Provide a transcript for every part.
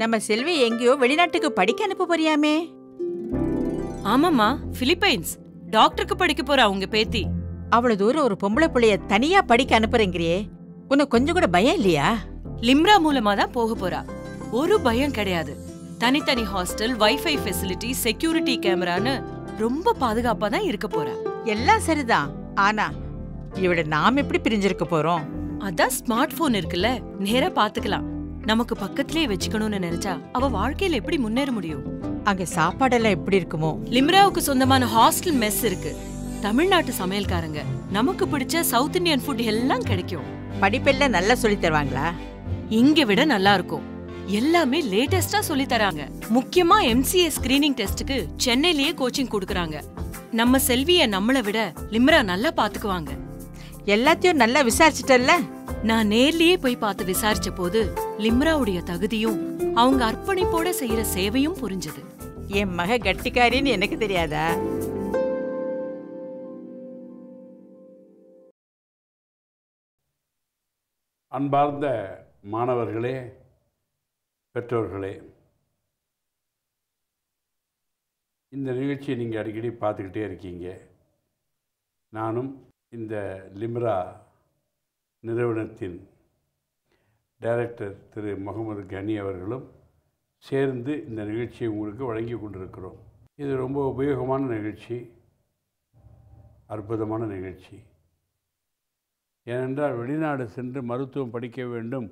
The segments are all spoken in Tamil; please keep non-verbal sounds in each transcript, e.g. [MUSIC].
நம்ம செல்வி எங்கேயோ வெளிநாட்டுக்கு படிக்க அனுப்ப போறியாமே ஆமாமா பிலிப்பைன்ஸ் டாக்டருக்கு படிக்க போறா உங்க பேத்தி அவ்வளவு தூரம் ஒரு பொம்பளை பிள்ளைய தனியா படிக்க அனுப்புறேங்கிறியே உனக்கு கொஞ்சம் கூட பயம் இல்லையா லிம்ரா மூலமா தான் போக போறா ஒரு பயம் கிடையாது தனித்தனி ஹாஸ்டல் வைஃபை ஃபெசிலிட்டி செக்யூரிட்டி கேமரான்னு ரொம்ப பாதுகாப்பா தான் இருக்க போற எல்லாம் சரிதான் ஆனா இவட நாம் எப்படி பிரிஞ்சிருக்க போறோம் அதான் ஸ்மார்ட் போன் இருக்குல்ல நேரா பாத்துக்கலாம் நமக்கு பக்கத்திலேயே வச்சுக்கணும்னு நினைச்சா அவ வாழ்க்கையில எப்படி முன்னேற முடியும் அங்க சாப்பாடெல்லாம் எப்படி இருக்குமோ லிம்ராவுக்கு சொந்தமான ஹாஸ்டல் மெஸ் இருக்கு தமிழ்நாட்டு சமையல்காரங்க நமக்கு பிடிச்ச சவுத் இந்தியன் ஃபுட் எல்லாம் கிடைக்கும் படிப்பெல்லாம் நல்லா சொல்லி தருவாங்களா இங்க விட நல்லா இருக்கும் எல்லாமே லேட்டஸ்டா சொல்லி தராங்க முக்கியமா எம்சிஏ ஸ்கிரீனிங் டெஸ்ட்க்கு சென்னையிலேயே கோச்சிங் கொடுக்கறாங்க நம்ம செல்விய நம்மளை விட லிம்ரா நல்லா பாத்துக்குவாங்க எல்லாத்தையும் நல்லா விசாரிச்சிட்டல்ல நான் நேர்லயே போய் பார்த்து விசாரிச்ச போது லிம்ராவுடைய தகுதியும் அவங்க அர்ப்பணிப்போட செய்யற சேவையும் புரிஞ்சது என் மக கட்டிக்காரின்னு எனக்கு தெரியாதா அன்பார்ந்த மாணவர்களே பெற்றோர்களே இந்த நிகழ்ச்சியை நீங்கள் அடிக்கடி பார்த்துக்கிட்டே இருக்கீங்க நானும் இந்த லிம்ரா நிறுவனத்தின் டைரக்டர் திரு முகமது கனி அவர்களும் சேர்ந்து இந்த நிகழ்ச்சியை உங்களுக்கு வழங்கி கொண்டிருக்கிறோம் இது ரொம்ப உபயோகமான நிகழ்ச்சி அற்புதமான நிகழ்ச்சி ஏனென்றால் வெளிநாடு சென்று மருத்துவம் படிக்க வேண்டும்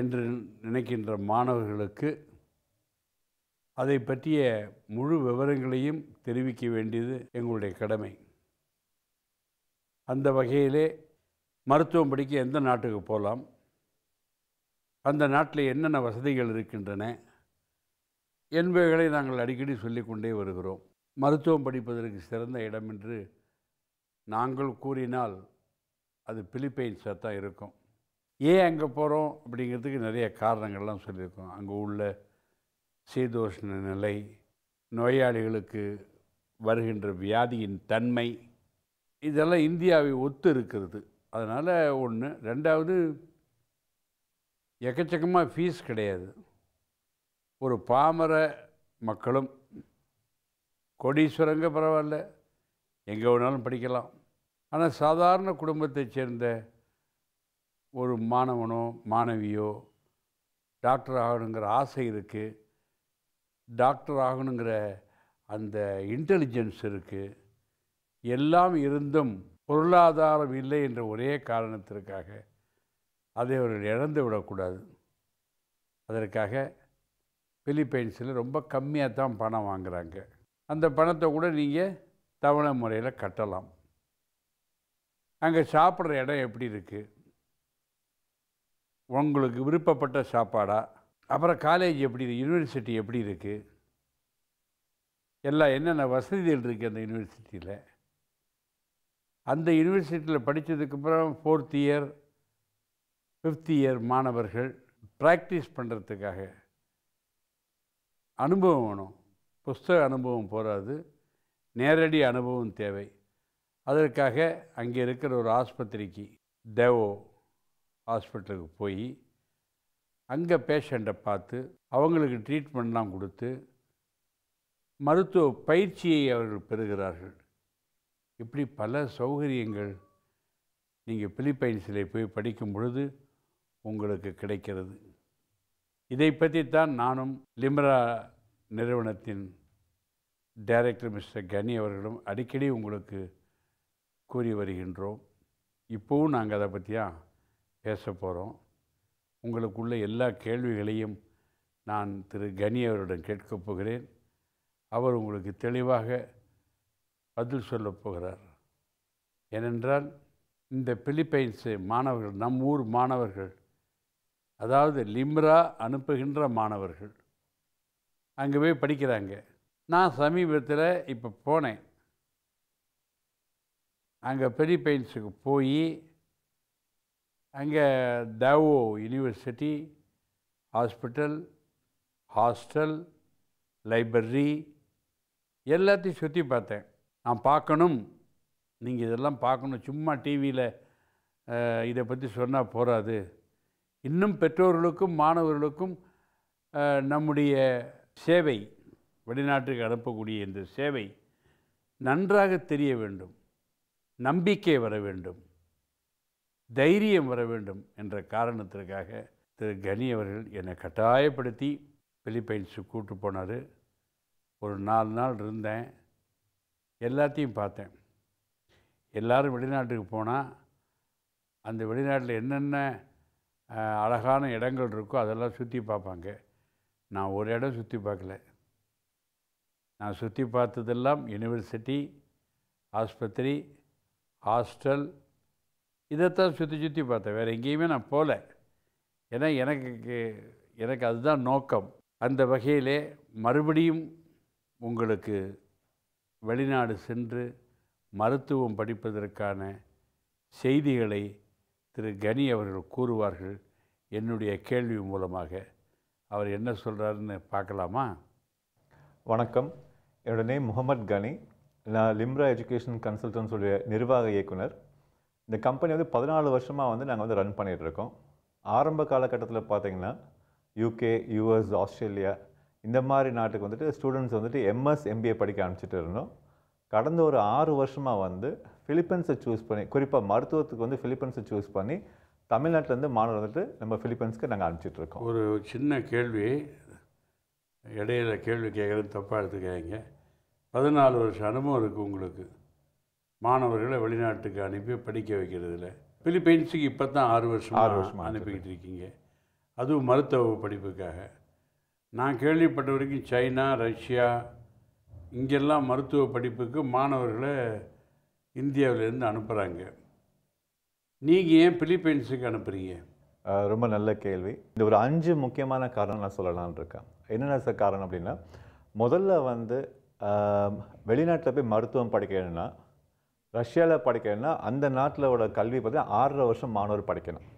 என்று நினைக்கின்ற மாணவர்களுக்கு அதை பற்றிய முழு விவரங்களையும் தெரிவிக்க வேண்டியது எங்களுடைய கடமை அந்த வகையிலே மருத்துவம் படிக்க எந்த நாட்டுக்கு போகலாம் அந்த நாட்டில் என்னென்ன வசதிகள் இருக்கின்றன என்பவைகளை நாங்கள் அடிக்கடி சொல்லிக்கொண்டே வருகிறோம் மருத்துவம் படிப்பதற்கு சிறந்த இடம் என்று நாங்கள் கூறினால் அது பிலிப்பைன்ஸாக தான் இருக்கும் ஏன் அங்கே போகிறோம் அப்படிங்கிறதுக்கு நிறைய காரணங்கள்லாம் சொல்லியிருக்கோம் அங்கே உள்ள சீதோஷ்ண நிலை நோயாளிகளுக்கு வருகின்ற வியாதியின் தன்மை இதெல்லாம் இந்தியாவை ஒத்து இருக்கிறது அதனால் ஒன்று ரெண்டாவது எக்கச்சக்கமாக ஃபீஸ் கிடையாது ஒரு பாமர மக்களும் கோடீஸ்வரங்க பரவாயில்ல எங்கே வேணாலும் படிக்கலாம் ஆனால் சாதாரண குடும்பத்தைச் சேர்ந்த ஒரு மாணவனோ மாணவியோ டாக்டர் ஆகணுங்கிற ஆசை இருக்குது டாக்டர் ஆகணுங்கிற அந்த இன்டெலிஜென்ஸ் இருக்குது எல்லாம் இருந்தும் பொருளாதாரம் இல்லை என்ற ஒரே காரணத்திற்காக அதை அவர்கள் இழந்து விடக்கூடாது அதற்காக பிலிப்பைன்ஸில் ரொம்ப கம்மியாக தான் பணம் வாங்குகிறாங்க அந்த பணத்தை கூட நீங்கள் தவணை முறையில் கட்டலாம் அங்கே சாப்பிட்ற இடம் எப்படி இருக்குது உங்களுக்கு விருப்பப்பட்ட சாப்பாடா அப்புறம் காலேஜ் எப்படி இருக்குது யூனிவர்சிட்டி எப்படி இருக்குது எல்லாம் என்னென்ன வசதிகள் இருக்குது அந்த யூனிவர்சிட்டியில் அந்த யூனிவர்சிட்டியில் படித்ததுக்கப்புறம் ஃபோர்த் இயர் ஃபிஃப்த் இயர் மாணவர்கள் ப்ராக்டிஸ் பண்ணுறதுக்காக அனுபவம் வேணும் புஸ்தக அனுபவம் போகாது நேரடி அனுபவம் தேவை அதற்காக அங்கே இருக்கிற ஒரு ஆஸ்பத்திரிக்கு தேவோ ஹாஸ்பிட்டலுக்கு போய் அங்கே பேஷண்ட்டை பார்த்து அவங்களுக்கு ட்ரீட்மெண்ட்லாம் கொடுத்து மருத்துவ பயிற்சியை அவர்கள் பெறுகிறார்கள் இப்படி பல சௌகரியங்கள் நீங்கள் பிலிப்பைன்ஸில் போய் படிக்கும் பொழுது உங்களுக்கு கிடைக்கிறது இதை பற்றி தான் நானும் லிம்ரா நிறுவனத்தின் டைரக்டர் மிஸ்டர் கனி அவர்களும் அடிக்கடி உங்களுக்கு கூறி வருகின்றோம் இப்போவும் நாங்கள் அதை பற்றியாக பேச போகிறோம் உங்களுக்குள்ள எல்லா கேள்விகளையும் நான் திரு கனி அவரிடம் கேட்கப் போகிறேன் அவர் உங்களுக்கு தெளிவாக பதில் சொல்லப் போகிறார் ஏனென்றால் இந்த பிலிப்பைன்ஸு மாணவர்கள் நம் ஊர் மாணவர்கள் அதாவது லிம்ரா அனுப்புகின்ற மாணவர்கள் அங்கே போய் படிக்கிறாங்க நான் சமீபத்தில் இப்போ போனேன் அங்கே பிலிப்பைன்ஸுக்கு போய் அங்கே Davao university hospital hostel library எல்லாத்தையும் சுற்றி பார்த்தேன் நான் பார்க்கணும் நீங்கள் இதெல்லாம் பார்க்கணும் சும்மா டிவியில் இதை பற்றி சொன்னால் போகாது இன்னும் பெற்றோர்களுக்கும் மாணவர்களுக்கும் நம்முடைய சேவை வெளிநாட்டுக்கு அனுப்பக்கூடிய இந்த சேவை நன்றாக தெரிய வேண்டும் நம்பிக்கை வர வேண்டும் தைரியம் வர வேண்டும் என்ற காரணத்திற்காக திரு கனி அவர்கள் என்னை கட்டாயப்படுத்தி பிலிப்பைன்ஸுக்கு கூப்பிட்டு போனார் ஒரு நாலு நாள் இருந்தேன் எல்லாத்தையும் பார்த்தேன் எல்லோரும் வெளிநாட்டுக்கு போனால் அந்த வெளிநாட்டில் என்னென்ன அழகான இடங்கள் இருக்கோ அதெல்லாம் சுற்றி பார்ப்பாங்க நான் ஒரு இடம் சுற்றி பார்க்கல நான் சுற்றி பார்த்ததெல்லாம் யூனிவர்சிட்டி ஆஸ்பத்திரி ஹாஸ்டல் இதைத்தான் சுற்றி சுற்றி பார்த்தேன் வேறு எங்கேயுமே நான் போகல ஏன்னா எனக்கு எனக்கு அதுதான் நோக்கம் அந்த வகையிலே மறுபடியும் உங்களுக்கு வெளிநாடு சென்று மருத்துவம் படிப்பதற்கான செய்திகளை திரு கனி அவர்கள் கூறுவார்கள் என்னுடைய கேள்வி மூலமாக அவர் என்ன சொல்கிறாருன்னு பார்க்கலாமா வணக்கம் என்னோட நேம் முகமது கனி நான் லிம்ரா எஜுகேஷன் கன்சல்டன்ஸுடைய நிர்வாக இயக்குனர் இந்த கம்பெனி வந்து பதினாலு வருஷமாக வந்து நாங்கள் வந்து ரன் பண்ணிகிட்ருக்கோம் ஆரம்ப காலகட்டத்தில் பார்த்திங்கன்னா யூகே யூஎஸ் ஆஸ்திரேலியா இந்த மாதிரி நாட்டுக்கு வந்துட்டு ஸ்டூடெண்ட்ஸ் வந்துட்டு எம்எஸ் எம்பிஏ படிக்க அனுப்பிச்சிட்டு இருந்தோம் கடந்த ஒரு ஆறு வருஷமாக வந்து ஃபிலிப்பைன்ஸை சூஸ் பண்ணி குறிப்பாக மருத்துவத்துக்கு வந்து ஃபிலிப்பைன்ஸை சூஸ் பண்ணி தமிழ்நாட்டிலேருந்து மாணவர் வந்துட்டு நம்ம ஃபிலிப்பைன்ஸ்க்கு நாங்கள் அனுப்பிச்சிட்ருக்கோம் ஒரு சின்ன கேள்வி இடையில கேள்வி கேட்குறது தப்பாக எடுத்துக்காங்க பதினாலு வருஷம் அனுபவம் இருக்குது உங்களுக்கு மாணவர்களை வெளிநாட்டுக்கு அனுப்பி படிக்க வைக்கிறதுல ஃபிலிப்பைன்ஸுக்கு இப்போ தான் ஆறு வருஷம் ஆறு வருஷம் அனுப்பிக்கிட்டு இருக்கீங்க அதுவும் மருத்துவ படிப்புக்காக நான் கேள்விப்பட்ட வரைக்கும் சைனா ரஷ்யா இங்கெல்லாம் மருத்துவ படிப்புக்கு மாணவர்களை இந்தியாவிலேருந்து அனுப்புகிறாங்க நீங்கள் ஏன் பிலிப்பைன்ஸுக்கு அனுப்புகிறீங்க ரொம்ப நல்ல கேள்வி இந்த ஒரு அஞ்சு முக்கியமான காரணம் நான் சொல்லலான் இருக்கேன் என்னென்ன சார் காரணம் அப்படின்னா முதல்ல வந்து வெளிநாட்டில் போய் மருத்துவம் படிக்கணும்னா ரஷ்யாவில் படிக்கணும்னா அந்த நாட்டிலோட கல்வி பார்த்திங்கன்னா ஆறரை வருஷம் மாணவர் படிக்கணும்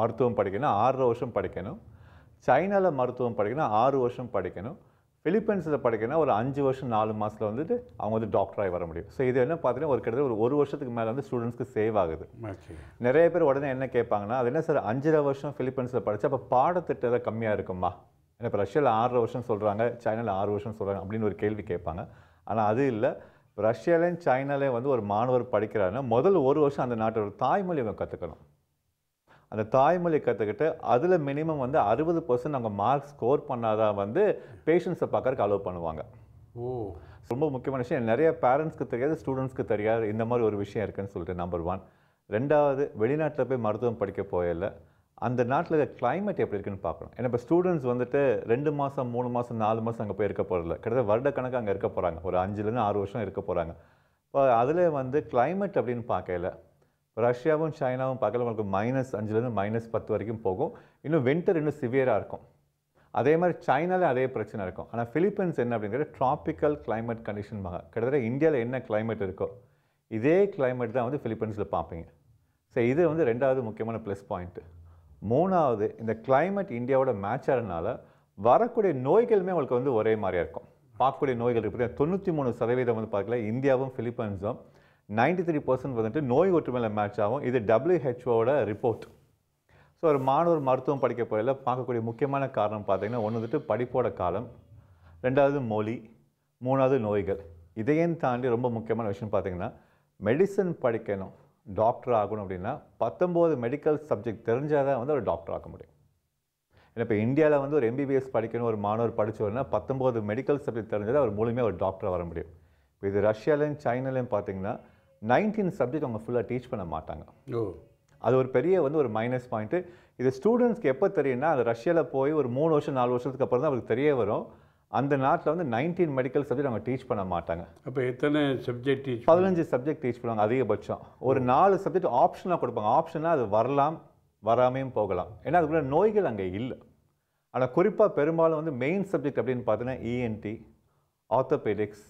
மருத்துவம் படிக்கணும் ஆறரை வருஷம் படிக்கணும் சைனாவில் மருத்துவம் படிக்கணும் ஆறு வருஷம் படிக்கணும் பிலிப்பைன்ஸில் படிக்கணும்னா ஒரு அஞ்சு வருஷம் நாலு மாதத்தில் வந்துட்டு அவங்க வந்து டாக்டராகி வர முடியும் ஸோ இது என்ன பார்த்தீங்கன்னா ஒரு கிட்டத்தட்ட ஒரு ஒரு வருஷத்துக்கு மேலே வந்து ஸ்டூடெண்ட்ஸ்க்கு சேவ் ஆகுது நிறைய பேர் உடனே என்ன கேட்பாங்கன்னா அது என்ன சார் அஞ்சரை வருஷம் பிலிப்பைன்ஸில் படித்தா அப்போ பாடத்திட்டம் கம்மியாக இருக்குமா ஏன்னா இப்போ ரஷ்யாவில் ஆறு வருஷம் சொல்கிறாங்க சைனாவில் ஆறு வருஷம் சொல்கிறாங்க அப்படின்னு ஒரு கேள்வி கேட்பாங்க ஆனால் அது இல்லை ரஷ்யாலேயும் சைனாலையும் வந்து ஒரு மாணவர் படிக்கிறாருன்னா முதல் ஒரு வருஷம் அந்த நாட்டோட தாய்மொழி அவங்க கற்றுக்கணும் அந்த தாய்மொழி கற்றுக்கிட்டு அதில் மினிமம் வந்து அறுபது பர்சன்ட் அவங்க மார்க் ஸ்கோர் பண்ணாதான் வந்து பேஷண்ட்ஸை பார்க்கறதுக்கு அலோவ் பண்ணுவாங்க ஓ ரொம்ப முக்கியமான விஷயம் நிறைய பேரண்ட்ஸ்க்கு தெரியாது ஸ்டூடெண்ட்ஸ்க்கு தெரியாது இந்த மாதிரி ஒரு விஷயம் இருக்குதுன்னு சொல்லிட்டு நம்பர் ஒன் ரெண்டாவது வெளிநாட்டில் போய் மருத்துவம் படிக்க போயில அந்த நாட்டில் இருக்க கிளைமேட் எப்படி இருக்குன்னு பார்க்கணும் ஏன்னா இப்போ ஸ்டூடெண்ட்ஸ் வந்துட்டு ரெண்டு மாதம் மூணு மாதம் நாலு மாதம் அங்கே போய் இருக்க போகிறதில்ல கிட்டத்தட்ட வருடக்கணக்கு அங்கே இருக்க போகிறாங்க ஒரு அஞ்சுலேருந்து ஆறு வருஷம் இருக்க போகிறாங்க இப்போ அதில் வந்து கிளைமேட் அப்படின்னு பார்க்கல ரஷ்யாவும் சைனாவும் பார்க்கல உங்களுக்கு மைனஸ் அஞ்சுலேருந்து மைனஸ் பத்து வரைக்கும் போகும் இன்னும் வின்டர் இன்னும் சிவியராக இருக்கும் அதே மாதிரி சைனாவில் அதே பிரச்சனை இருக்கும் ஆனால் ஃபிலிப்பைன்ஸ் என்ன அப்படிங்கிறது ட்ராபிக்கல் கிளைமேட் கண்டிஷன் கிட்டத்தட்ட இந்தியாவில் என்ன கிளைமேட் இருக்கோ இதே கிளைமேட் தான் வந்து ஃபிலிப்பைன்ஸில் பார்ப்பீங்க ஸோ இது வந்து ரெண்டாவது முக்கியமான ப்ளஸ் பாயிண்ட்டு மூணாவது இந்த கிளைமேட் இந்தியாவோட மேட்ச் ஆகிறதுனால வரக்கூடிய நோய்களுமே அவங்களுக்கு வந்து ஒரே மாதிரியாக இருக்கும் பார்க்கக்கூடிய நோய்கள் இருக்குது தொண்ணூற்றி மூணு சதவீதம் வந்து பார்க்கல இந்தியாவும் ஃபிலிப்பைன்ஸும் நைன்டி த்ரீ பர்சன்ட் வந்துட்டு நோய் ஒற்றுமையில் மேட்ச் ஆகும் இது டபிள்யூஹெச்ஓட ரிப்போர்ட் ஸோ ஒரு மாணவர் மருத்துவம் படிக்க போயில பார்க்கக்கூடிய முக்கியமான காரணம் பார்த்திங்கன்னா ஒன்று வந்துட்டு படிப்போட காலம் ரெண்டாவது மொழி மூணாவது நோய்கள் இதையும் தாண்டி ரொம்ப முக்கியமான விஷயம் பார்த்திங்கன்னா மெடிசன் படிக்கணும் டாக்டர் ஆகணும் அப்படின்னா பத்தொம்போது மெடிக்கல் சப்ஜெக்ட் தெரிஞ்சால் தான் வந்து ஒரு டாக்டர் ஆக முடியும் ஏன்னா இப்போ இந்தியாவில் வந்து ஒரு எம்பிபிஎஸ் படிக்கணும் ஒரு மாணவர் படித்தோன்னா பத்தொம்போது மெடிக்கல் சப்ஜெக்ட் தெரிஞ்சால் அவர் மூலியமாக ஒரு டாக்டராக வர முடியும் இப்போ இது ரஷ்யாலையும் சைனாலையும் பார்த்திங்கன்னா நைன்டீன் சப்ஜெக்ட் அவங்க ஃபுல்லாக டீச் பண்ண மாட்டாங்க ஓ அது ஒரு பெரிய வந்து ஒரு மைனஸ் பாயிண்ட்டு இது ஸ்டூடெண்ட்ஸ்க்கு எப்போ தெரியும்னா அது ரஷ்யாவில் போய் ஒரு மூணு வருஷம் நாலு வருஷத்துக்கு அப்புறம் தான் அவருக்கு தெரிய வரும் அந்த நாட்டில் வந்து நைன்டீன் மெடிக்கல் சப்ஜெக்ட் அவங்க டீச் பண்ண மாட்டாங்க அப்போ எத்தனை சப்ஜெக்ட் டீச் பதினஞ்சு சப்ஜெக்ட் டீச் பண்ணுவாங்க அதிகபட்சம் ஒரு நாலு சப்ஜெக்ட் ஆப்ஷனாக கொடுப்பாங்க ஆப்ஷனாக அது வரலாம் வராமையும் போகலாம் ஏன்னா அதுக்குள்ள நோய்கள் அங்கே இல்லை ஆனால் குறிப்பாக பெரும்பாலும் வந்து மெயின் சப்ஜெக்ட் அப்படின்னு பார்த்தீங்கன்னா ENT orthopaedics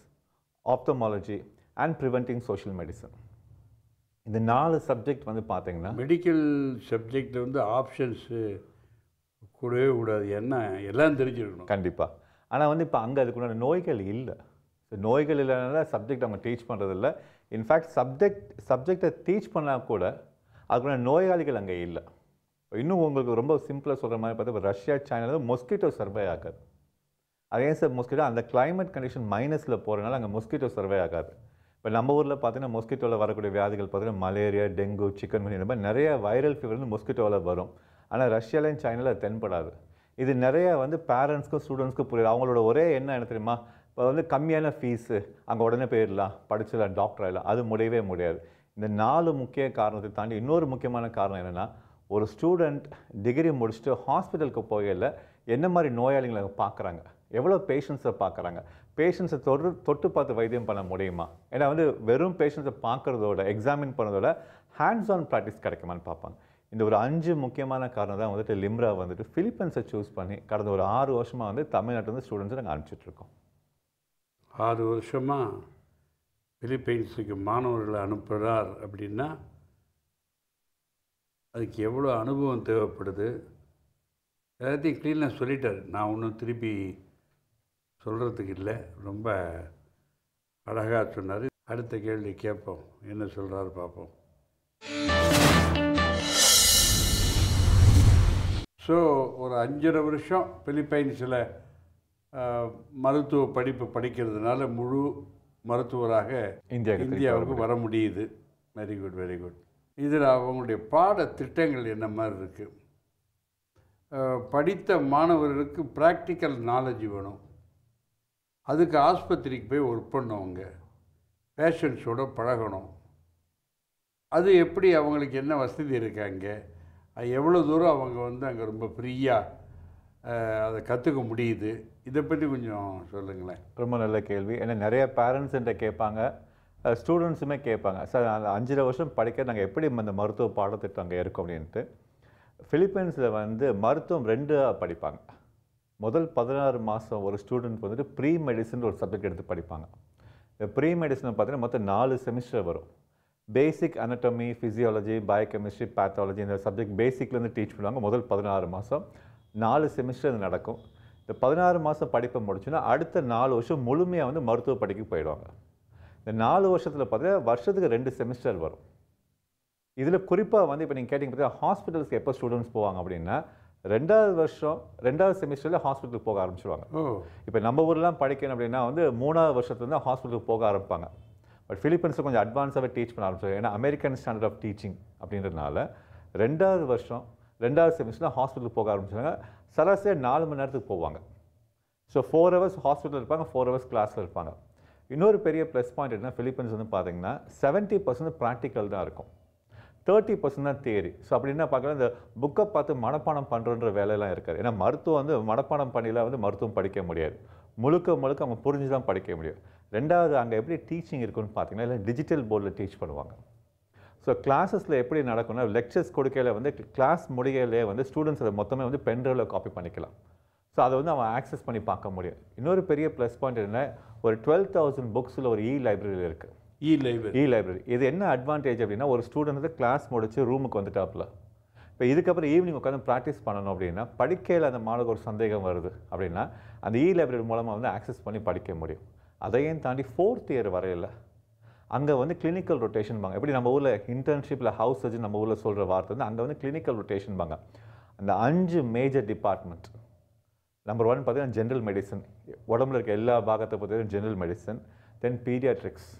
ophthalmology and preventing social medicine இந்த நாலு சப்ஜெக்ட் வந்து பார்த்தீங்கன்னா மெடிக்கல் சப்ஜெக்டில் வந்து ஆப்ஷன்ஸு கூடவே கூடாது என்ன எல்லாம் தெரிஞ்சிருக்கணும் கண்டிப்பாக ஆனால் வந்து இப்போ அங்கே அதுக்குள்ள நோய்கள் இல்லை நோய்கள் இல்லைனால சப்ஜெக்ட் அவங்க டீச் பண்ணுறதில்ல இன்ஃபேக்ட் சப்ஜெக்ட் சப்ஜெக்டை டீச் பண்ணால் கூட அதுக்குள்ள நோயாளிகள் அங்கே இல்லை இன்னும் உங்களுக்கு ரொம்ப சிம்பிளாக சொல்கிற மாதிரி பார்த்தா இப்போ ரஷ்யா சைனாவில் மொஸ்கிட்டோ சர்வே ஆகாது அதே சார் மொஸ்கிட்டோ அந்த கிளைமேட் கண்டிஷன் மைனஸில் போகிறதுனால அங்கே மொஸ்கிட்டோ சர்வே ஆகாது இப்போ நம்ம ஊரில் பார்த்தீங்கன்னா மொஸ்கிட்டோவில் வரக்கூடிய வியாதிகள் பார்த்தீங்கன்னா மலேரியா டெங்கு சிக்கன் குனியா மாதிரி நிறைய வைரல் ஃபீவர் வந்து மொஸ்கிட்டோவில் வரும் ஆனால் ரஷ்யாலேயும் சைனாவில் தென்படாது இது நிறைய வந்து பேரண்ட்ஸ்க்கும் ஸ்டூடெண்ட்ஸ்க்கும் புரியுது அவங்களோட ஒரே என்ன என்ன தெரியுமா இப்போ வந்து கம்மியான ஃபீஸு அங்கே உடனே போயிடலாம் படிச்சிடலாம் டாக்டர் ஆகலாம் அது முடியவே முடியாது இந்த நாலு முக்கிய காரணத்தை தாண்டி இன்னொரு முக்கியமான காரணம் என்னென்னா ஒரு ஸ்டூடெண்ட் டிகிரி முடிச்சுட்டு ஹாஸ்பிட்டலுக்கு போகையில் என்ன மாதிரி நோயாளிகளை பார்க்குறாங்க எவ்வளோ பேஷண்ட்ஸை பார்க்குறாங்க பேஷண்ட்ஸை தொட்டு தொட்டு பார்த்து வைத்தியம் பண்ண முடியுமா ஏன்னா வந்து வெறும் பேஷண்ட்ஸை பார்க்குறதோட எக்ஸாமின் பண்ணதோட ஹேண்ட்ஸ் ஆன் ப்ராக்டிஸ் கிடைக்குமான்னு பார்ப்பாங்க இந்த ஒரு அஞ்சு முக்கியமான காரணம் தான் வந்துட்டு லிம்ரா வந்துட்டு ஃபிலிப்பைன்ஸை சூஸ் பண்ணி கடந்த ஒரு ஆறு வருஷமாக வந்து தமிழ்நாட்டில் வந்து ஸ்டூடெண்ட்ஸை நாங்கள் அனுப்பிச்சிட்ருக்கோம் ஆறு வருஷமாக ஃபிலிப்பைன்ஸுக்கு மாணவர்களை அனுப்புகிறார் அப்படின்னா அதுக்கு எவ்வளோ அனுபவம் தேவைப்படுது எல்லாத்தையும் க்ளீனாக சொல்லிட்டார் நான் ஒன்றும் திருப்பி சொல்கிறதுக்கு இல்லை ரொம்ப அழகாக சொன்னார் அடுத்த கேள்வி கேட்போம் என்ன சொல்கிறாரு பார்ப்போம் ஸோ ஒரு அஞ்சரை வருஷம் பிலிப்பைன்ஸில் மருத்துவ படிப்பு படிக்கிறதுனால முழு மருத்துவராக இந்தியா இந்தியாவுக்கு வர முடியுது வெரி குட் வெரி குட் இதில் அவங்களுடைய பாட திட்டங்கள் என்ன மாதிரி இருக்குது படித்த மாணவர்களுக்கு ப்ராக்டிக்கல் நாலேஜ் வேணும் அதுக்கு ஆஸ்பத்திரிக்கு போய் ஒர்க் பண்ணவங்க பேஷண்ட்ஸோட பழகணும் அது எப்படி அவங்களுக்கு என்ன வசதி இருக்காங்க எவ்வளோ தூரம் அவங்க வந்து அங்கே ரொம்ப ஃப்ரீயாக அதை கற்றுக்க முடியுது இதை பற்றி கொஞ்சம் சொல்லுங்களேன் ரொம்ப நல்ல கேள்வி ஏன்னா நிறைய பேரண்ட்ஸ் கேட்பாங்க ஸ்டூடெண்ட்ஸுமே கேட்பாங்க சார் அந்த அஞ்சரை வருஷம் படிக்க நாங்கள் எப்படி அந்த மருத்துவ பாடத்திட்டம் அங்கே இருக்கோம் அப்படின்ட்டு ஃபிலிப்பைன்ஸில் வந்து மருத்துவம் ரெண்டு படிப்பாங்க முதல் பதினாறு மாதம் ஒரு ஸ்டூடெண்ட் வந்துட்டு ப்ரீ மெடிசன் ஒரு சப்ஜெக்ட் எடுத்து படிப்பாங்க இந்த ப்ரீ மெடிசன் பார்த்தீங்கன்னா மொத்தம் நாலு செமிஸ்டர் வரும் basic anatomy physiology biochemistry pathology இந்த சப்ஜெக்ட் பேசிக்லேருந்து டீச் பண்ணுவாங்க முதல் பதினாறு மாதம் நாலு செமிஸ்டர் இது நடக்கும் இந்த பதினாறு மாதம் படிப்பை முடிச்சுன்னா அடுத்த நாலு வருஷம் முழுமையாக வந்து மருத்துவ படிக்க போயிடுவாங்க இந்த நாலு வருஷத்தில் பார்த்தீங்கன்னா வருஷத்துக்கு ரெண்டு செமிஸ்டர் வரும் இதில் குறிப்பாக வந்து இப்போ நீங்கள் கேட்டிங்க பார்த்தீங்கன்னா ஹாஸ்பிட்டல்ஸ்க்கு எப்போ ஸ்டூடெண்ட்ஸ் போவாங்க அப்படின்னா ரெண்டாவது வருஷம் ரெண்டாவது செமிஸ்டரில் ஹாஸ்பிட்டலுக்கு போக ஆரம்பிச்சிருவாங்க இப்போ நம்ம ஊர்லாம் படிக்கணும் அப்படின்னா வந்து மூணாவது வருஷத்துலேருந்து ஹாஸ்பிட்டலுக்கு போக ஆரம்பிப்பாங்க பட் ஃபிலிப்பைன்ஸில் கொஞ்சம் அட்வான்ஸாகவே டீச் பண்ண ஆரம்பிச்சாங்க ஏன்னா அமெரிக்கன் ஸ்டாண்டர்ட் ஆஃப் டீச்சிங் அப்படின்றதுனால ரெண்டாவது வருஷம் ரெண்டாவது செமிஸ்டரில் ஹாஸ்பிட்டலுக்கு போக ஆரம்பிச்சாங்க சராசரி நாலு மணி நேரத்துக்கு போவாங்க ஸோ ஃபோர் ஹவர்ஸ் ஹாஸ்பிட்டல் இருப்பாங்க ஃபோர் ஹவர்ஸ் கிளாஸில் இருப்பாங்க இன்னொரு பெரிய ப்ளஸ் பாயிண்ட் என்ன ஃபிலிப்பைன்ஸ் வந்து பார்த்தீங்கன்னா செவன்ட்டி பர்சன்ட் ப்ராக்டிக்கல் தான் இருக்கும் தேர்ட்டி பர்சன்ட் தான் தேரி ஸோ அப்படி என்ன பார்க்கலாம் இந்த புக்கை பார்த்து மனப்பாடம் பண்ணுறன்ற வேலையெல்லாம் இருக்காது ஏன்னா மருத்துவம் வந்து மனப்பாடம் பண்ணியில் வந்து மருத்துவம் படிக்க முடியாது முழுக்க முழுக்க அவங்க புரிஞ்சு தான் படிக்க முடியும் ரெண்டாவது அங்கே எப்படி டீச்சிங் இருக்குன்னு பார்த்தீங்கன்னா இல்லை டிஜிட்டல் போர்டில் டீச் பண்ணுவாங்க ஸோ கிளாஸஸில் எப்படி நடக்கும்னா லெக்சர்ஸ் கொடுக்கையில் வந்து கிளாஸ் முடியலே வந்து ஸ்டூடெண்ட்ஸ் அதை மொத்தமே வந்து பென்ட்ரைவில் காப்பி பண்ணிக்கலாம் ஸோ அதை வந்து அவன் ஆக்சஸ் பண்ணி பார்க்க முடியும் இன்னொரு பெரிய ப்ளஸ் பாயிண்ட் என்ன ஒரு டுவெல் தௌசண்ட் புக்ஸில் ஒரு இ லைப்ரரியில் இருக்குது இ லைப்ரரி லைப்ரரி இது என்ன அட்வான்டேஜ் அப்படின்னா ஒரு ஸ்டூடெண்ட் வந்து கிளாஸ் முடிச்சு ரூமுக்கு வந்துட்டாப்புல இப்போ இதுக்கப்புறம் ஈவினிங் உட்காந்து ப்ராக்டிஸ் பண்ணணும் அப்படின்னா படிக்கையில் அந்த மாணவர் ஒரு சந்தேகம் வருது அப்படின்னா அந்த இ லைப்ரரி மூலமாக வந்து ஆக்சஸ் பண்ணி படிக்க முடியும் அதையும் தாண்டி ஃபோர்த் இயர் வரையில் அங்கே வந்து கிளினிக்கல் ரொட்டேஷன் பாங்க எப்படி நம்ம ஊரில் இன்டர்ன்ஷிப்பில் ஹவுஸ் வச்சு நம்ம ஊரில் சொல்கிற வார்த்தை வந்து அங்கே வந்து கிளினிக்கல் ரொட்டேஷன் பாங்க அந்த அஞ்சு மேஜர் டிபார்ட்மெண்ட் நம்பர் ஒன் பார்த்தீங்கன்னா ஜென்ரல் மெடிசன் உடம்புல இருக்க எல்லா பாகத்தை பார்த்தீங்கன்னா general medicine then paediatrics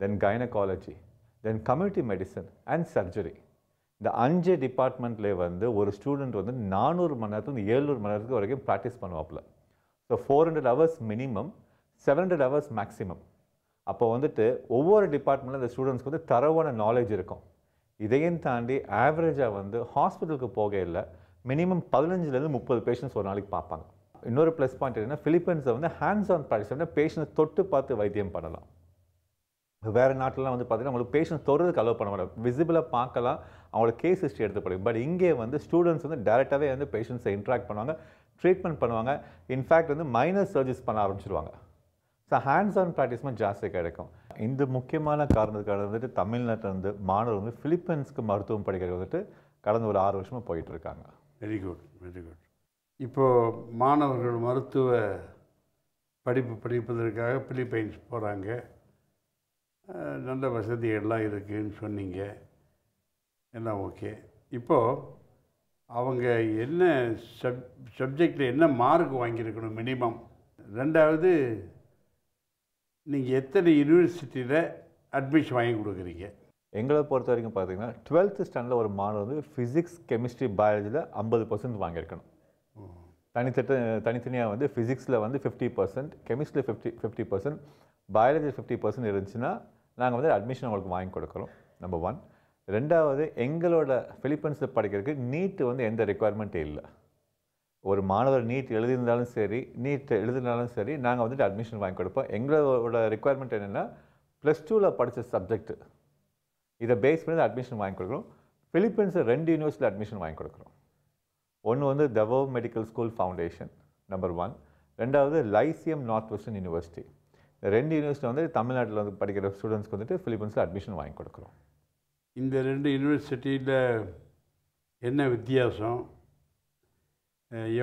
then gynecology, then community medicine and surgery. இந்த அஞ்சு டிபார்ட்மெண்ட்லேயே வந்து ஒரு ஸ்டூடெண்ட் வந்து நானூறு மணி நேரத்துலேருந்து ஏழ்நூறு மணி நேரத்துக்கு வரைக்கும் ப்ராக்டிஸ் பண்ணுவாப்பில் so four hundred hours minimum seven hundred hours maximum அப்போ வந்துட்டு ஒவ்வொரு டிபார்ட்மெண்ட்டில் இந்த ஸ்டூடெண்ட்ஸ்க்கு வந்து தரவான நாலேஜ் இருக்கும் இதையும் தாண்டி ஆவரேஜாக வந்து ஹாஸ்பிட்டலுக்கு போகையில் மினிமம் பதினஞ்சுலேருந்து முப்பது பேஷண்ட்ஸ் ஒரு நாளைக்கு பார்ப்பாங்க இன்னொரு ப்ளஸ் பாயிண்ட் என்னென்னா ஃபிலிப்பைன்ஸில் வந்து ஹேண்ட்ஸ் ஆன் ப்ராக்டிஸ் பேஷண்ட்டை தொட்டு பார்த்து வைத்தியம் பண்ணலாம் வேறு நாட்டிலலாம் வந்து பார்த்திங்கன்னா அவங்களுக்கு பேஷண்ட்ஸ் தொடர்றதுக்கு அலோவ் பண்ண மாட்டாங்க விசிபிளாக பார்க்கலாம் அவங்களோட கேஸ் ஹிஸ்ட்ரி எடுத்துப்படும் பட் இங்கே வந்து ஸ்டூடெண்ட்ஸ் வந்து டேரெக்டாகவே வந்து பேஷண்ட்ஸை இன்ட்ராக்ட் பண்ணுவாங்க ட்ரீட்மெண்ட் பண்ணுவாங்க இன்ஃபேக்ட் வந்து மைனர் சர்ஜஸ் பண்ண ஆரம்பிச்சிருவாங்க ஸோ ஹேண்ட்ஸ் ஆன் ப்ராக்டிஸ்மே ஜாஸ்தி கிடைக்கும் இந்த முக்கியமான காரணத்துக்காக வந்துட்டு தமிழ்நாட்டில் வந்து மாணவர் வந்து ஃபிலிப்பைன்ஸ்க்கு மருத்துவம் படிக்கிறது வந்துட்டு கடந்த ஒரு ஆறு வருஷமாக போயிட்டுருக்காங்க வெரி குட் வெரி குட் இப்போது மாணவர்கள் மருத்துவ படிப்பு படிப்பதற்காக ஃபிலிப்பைன்ஸ் போகிறாங்க நல்ல வசதி எல்லாம் இருக்குதுன்னு சொன்னீங்க எல்லாம் ஓகே இப்போது அவங்க என்ன சப் சப்ஜெக்டில் என்ன மார்க் வாங்கியிருக்கணும் மினிமம் ரெண்டாவது நீங்கள் எத்தனை யூனிவர்சிட்டியில் அட்மிஷன் வாங்கி கொடுக்குறீங்க எங்களை பொறுத்த வரைக்கும் பார்த்தீங்கன்னா டுவெல்த்து ஸ்டாண்டர்டில் ஒரு மாணவர் வந்து ஃபிசிக்ஸ் கெமிஸ்ட்ரி பயாலஜியில் ஐம்பது பர்சன்ட் வாங்கியிருக்கணும் தனித்தட்ட தனித்தனியாக வந்து ஃபிசிக்ஸில் வந்து ஃபிஃப்டி பர்சன்ட் கெமிஸ்ட்ரியில் ஃபிஃப்டி ஃபிஃப்டி பர்சன்ட் பயாலஜியில் ஃபிஃப்டி பர்சன்ட் இருந்துச்சுன்னா நாங்கள் வந்து அட்மிஷன் அவங்களுக்கு வாங்கி கொடுக்குறோம் நம்பர் ஒன் ரெண்டாவது எங்களோட ஃபிலிப்பைன்ஸில் படிக்கிறதுக்கு நீட்டு வந்து எந்த ரெக்குவயர்மெண்ட்டும் இல்லை ஒரு மாணவர் நீட் எழுதியிருந்தாலும் சரி நீட் எழுதினாலும் சரி நாங்கள் வந்துட்டு அட்மிஷன் வாங்கி கொடுப்போம் எங்களோட ரெக்குவயர்மெண்ட் என்னென்னா ப்ளஸ் டூவில் படித்த சப்ஜெக்ட்டு இதை பேஸ் பண்ணி அட்மிஷன் வாங்கி கொடுக்குறோம் ஃபிலிப்பைன்ஸில் ரெண்டு யூனிவர்சிட்டியில் அட்மிஷன் வாங்கி கொடுக்குறோம் ஒன்று வந்து Davao medical school foundation number one ரெண்டாவது லைசியம் நார்த் வெஸ்டர்ன் யூனிவர்சிட்டி ரெண்டு யூனிவர்சிட்டி வந்து தமிழ்நாட்டில் வந்து படிக்கிற ஸ்டூடெண்ட்ஸ்க்கு வந்துட்டு ஃபிலிப்பைன்ஸில் அட்மிஷன் வாங்கி கொடுக்குறோம் இந்த ரெண்டு யூனிவர்சிட்டியில் என்ன வித்தியாசம்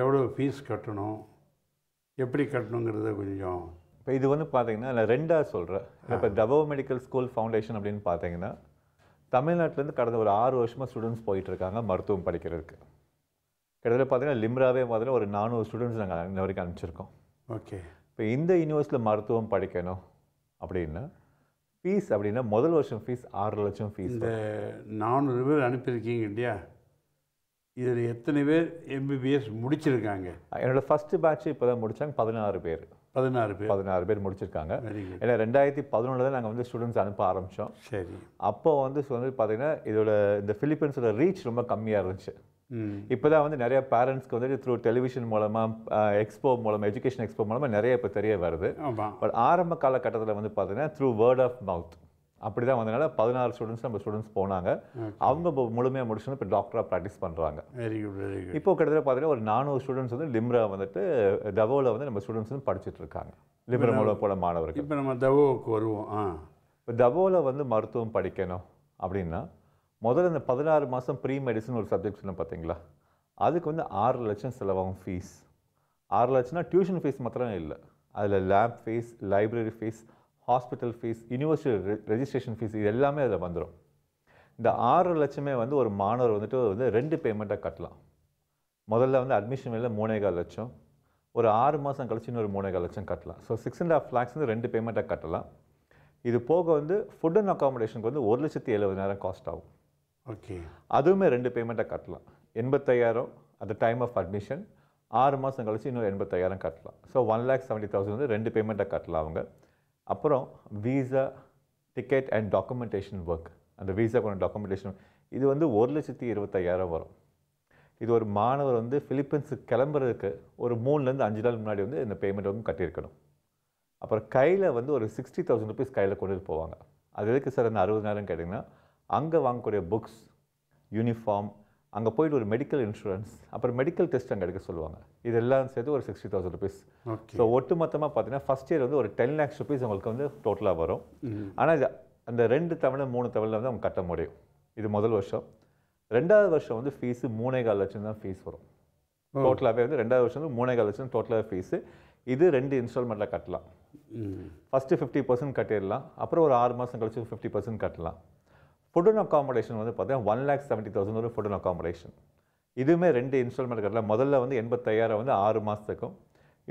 எவ்வளோ ஃபீஸ் கட்டணும் எப்படி கட்டணுங்கிறத கொஞ்சம் இப்போ இது வந்து பார்த்தீங்கன்னா இல்லை ரெண்டாக சொல்கிறேன் இப்போ தபோ மெடிக்கல் ஸ்கூல் ஃபவுண்டேஷன் அப்படின்னு பார்த்தீங்கன்னா தமிழ்நாட்டிலேருந்து கடந்த ஒரு ஆறு வருஷமாக ஸ்டூடெண்ட்ஸ் போயிட்டுருக்காங்க மருத்துவம் படிக்கிறதுக்கு கிட்டத்தட்ட பார்த்தீங்கன்னா லிம்ராவே பார்த்தீங்கன்னா ஒரு நானூறு ஸ்டூடெண்ட்ஸ் நாங்கள் இந்த வரைக்கும் அனுப்பிச்சிருக்கோம் ஓகே இப்போ இந்த யூனிவர்ஸில் மருத்துவம் படிக்கணும் அப்படின்னா ஃபீஸ் அப்படின்னா முதல் வருஷம் ஃபீஸ் ஆறு லட்சம் ஃபீஸ் இந்த நானூறு பேர் அனுப்பியிருக்கீங்க இல்லையா இதில் எத்தனை பேர் எம்பிபிஎஸ் முடிச்சிருக்காங்க என்னோடய ஃபஸ்ட்டு பேட்ச் இப்போ தான் முடித்தாங்க பதினாறு பேர் பதினாறு பேர் பதினாறு பேர் முடிச்சிருக்காங்க ஏன்னா ரெண்டாயிரத்தி பதினொன்றில் தான் நாங்கள் வந்து ஸ்டூடெண்ட்ஸ் அனுப்ப ஆரம்பித்தோம் சரி அப்போ வந்து வந்து பார்த்திங்கன்னா இதோட இந்த ஃபிலிப்பீன்ஸோட ரீச் ரொம்ப கம்மியாக இருந்துச்சு இப்போ தான் வந்து நிறைய பேரண்ட்ஸ்க்கு வந்துட்டு த்ரூ டெலிவிஷன் மூலமாக எக்ஸ்போ மூலம் எஜுகேஷன் எக்ஸ்போ மூலமாக நிறைய இப்போ தெரிய வருது பட் ஆரம்ப காலகட்டத்தில் வந்து பார்த்தீங்கன்னா த்ரூ வேர்ட் ஆஃப் மவுத் அப்படி தான் வந்தனால பதினாறு ஸ்டூடெண்ட்ஸ் நம்ம ஸ்டூடெண்ட்ஸ் போனாங்க அவங்க முழுமையாக முடிச்சு இப்போ டாக்டராக ப்ராக்டிஸ் பண்ணுறாங்க இப்போ கிட்டத்தட்ட பார்த்தீங்கன்னா ஒரு நானூறு ஸ்டூடெண்ட்ஸ் வந்து லிம்ரா வந்துட்டு தவோவில் வந்து நம்ம ஸ்டூடெண்ட்ஸ் வந்து படிச்சுட்டு இருக்காங்க லிம்ரா மூலம் போல மாணவர்கள் இப்போ நம்ம தவோவுக்கு வருவோம் இப்போ தவோவில் வந்து மருத்துவம் படிக்கணும் அப்படின்னா முதல்ல இந்த பதினாறு மாதம் ப்ரீ மெடிசன் ஒரு சப்ஜெக்ட் சொன்ன பார்த்தீங்களா அதுக்கு வந்து ஆறு லட்சம் செலவாகும் ஃபீஸ் ஆறு லட்சம்னா டியூஷன் ஃபீஸ் மாத்திரம் இல்லை அதில் lab fees library fees hospital fees university registration fees இது எல்லாமே அதில் வந்துடும் இந்த ஆறு லட்சமே வந்து ஒரு மாணவர் வந்துட்டு வந்து ரெண்டு பேமெண்ட்டாக கட்டலாம் முதல்ல வந்து அட்மிஷன் வேலை மூணேகால் லட்சம் ஒரு ஆறு மாதம் கழிச்சு இன்னொரு மூணேகால் லட்சம் கட்டலாம் so six and half lakhs வந்து ரெண்டு பேமெண்ட்டாக கட்டலாம் இது போக வந்து ஃபுட் அண்ட் அக்காமடேஷனுக்கு வந்து ஒரு லட்சத்தி எழுபதாயிரம் காஸ்ட் ஆகும் ஓகே அதுவுமே ரெண்டு பேமெண்ட்டாக கட்டலாம் எண்பத்தையாயிரம் at the time of admission ஆறு மாதம் கழிச்சு இன்னும் எண்பத்தையாயிரம் கட்டலாம் so one lakh seventy thousand வந்து ரெண்டு பேமெண்ட்டாக கட்டலாம் அவங்க அப்புறம் visa ticket and documentation work அந்த வீசா வீசாக்கான டாக்குமெண்டேஷன் இது வந்து ஒரு லட்சத்தி இருபத்தையாயிரம் வரும் இது ஒரு மாணவர் வந்து ஃபிலிப்பைன்ஸுக்கு கிளம்புறதுக்கு ஒரு மூணுலேருந்து அஞ்சு நாள் முன்னாடி வந்து இந்த பேமெண்ட் வந்து கட்டியிருக்கணும் அப்புறம் கையில் வந்து ஒரு சிக்ஸ்டி தௌசண்ட் ருபீஸ் கையில் கொண்டுட்டு போவாங்க அது எதுக்கு சார் அந்த அறுபதாயிரம் கேட்டிங்கன்னா அங்கே வாங்கக்கூடிய புக்ஸ் யூனிஃபார்ம் அங்கே போயிட்டு ஒரு மெடிக்கல் இன்சூரன்ஸ் அப்புறம் மெடிக்கல் டெஸ்ட் அங்கே எடுக்க சொல்லுவாங்க இதெல்லாம் சேர்த்து ஒரு சிக்ஸ்டி தௌசண்ட் ருபீஸ் ஸோ ஒட்டு மொத்தமாக பார்த்தீங்கன்னா ஃபஸ்ட் இயர் வந்து ஒரு டென் லேக்ஸ் ருபீஸ் உங்களுக்கு வந்து டோட்டலாக வரும் ஆனால் இது அந்த ரெண்டு தவணை மூணு தவணை வந்து அவங்க கட்ட முடியும் இது முதல் வருஷம் ரெண்டாவது வருஷம் வந்து ஃபீஸு மூணே கால் லட்சம் தான் ஃபீஸ் வரும் டோட்டலாகவே வந்து ரெண்டாவது வருஷம் வந்து மூணே கால் லட்சம் டோட்டலாக ஃபீஸு இது ரெண்டு இன்ஸ்டால்மெண்ட்டில் கட்டலாம் ஃபஸ்ட்டு ஃபிஃப்டி பர்சன்ட் கட்டிடலாம் அப்புறம் ஒரு ஆறு மாதம் கழிச்சு ஃபிஃப்டி பர்சன்ட் கட்டலாம் ஃபுட் அண்ட் அக்காமடேஷன் வந்து பார்த்தீங்கன்னா ஒன் லேக் செவன்ட்டி தௌசண்ட் ஒரு ஃபுட் அண்ட் அக்காமடேஷன் இதுவுமே ரெண்டு இன்ஸ்டால்மெண்ட் கட்டல முதல்ல வந்து எண்பத்தாயிரம் வந்து ஆறு மாதத்துக்கும்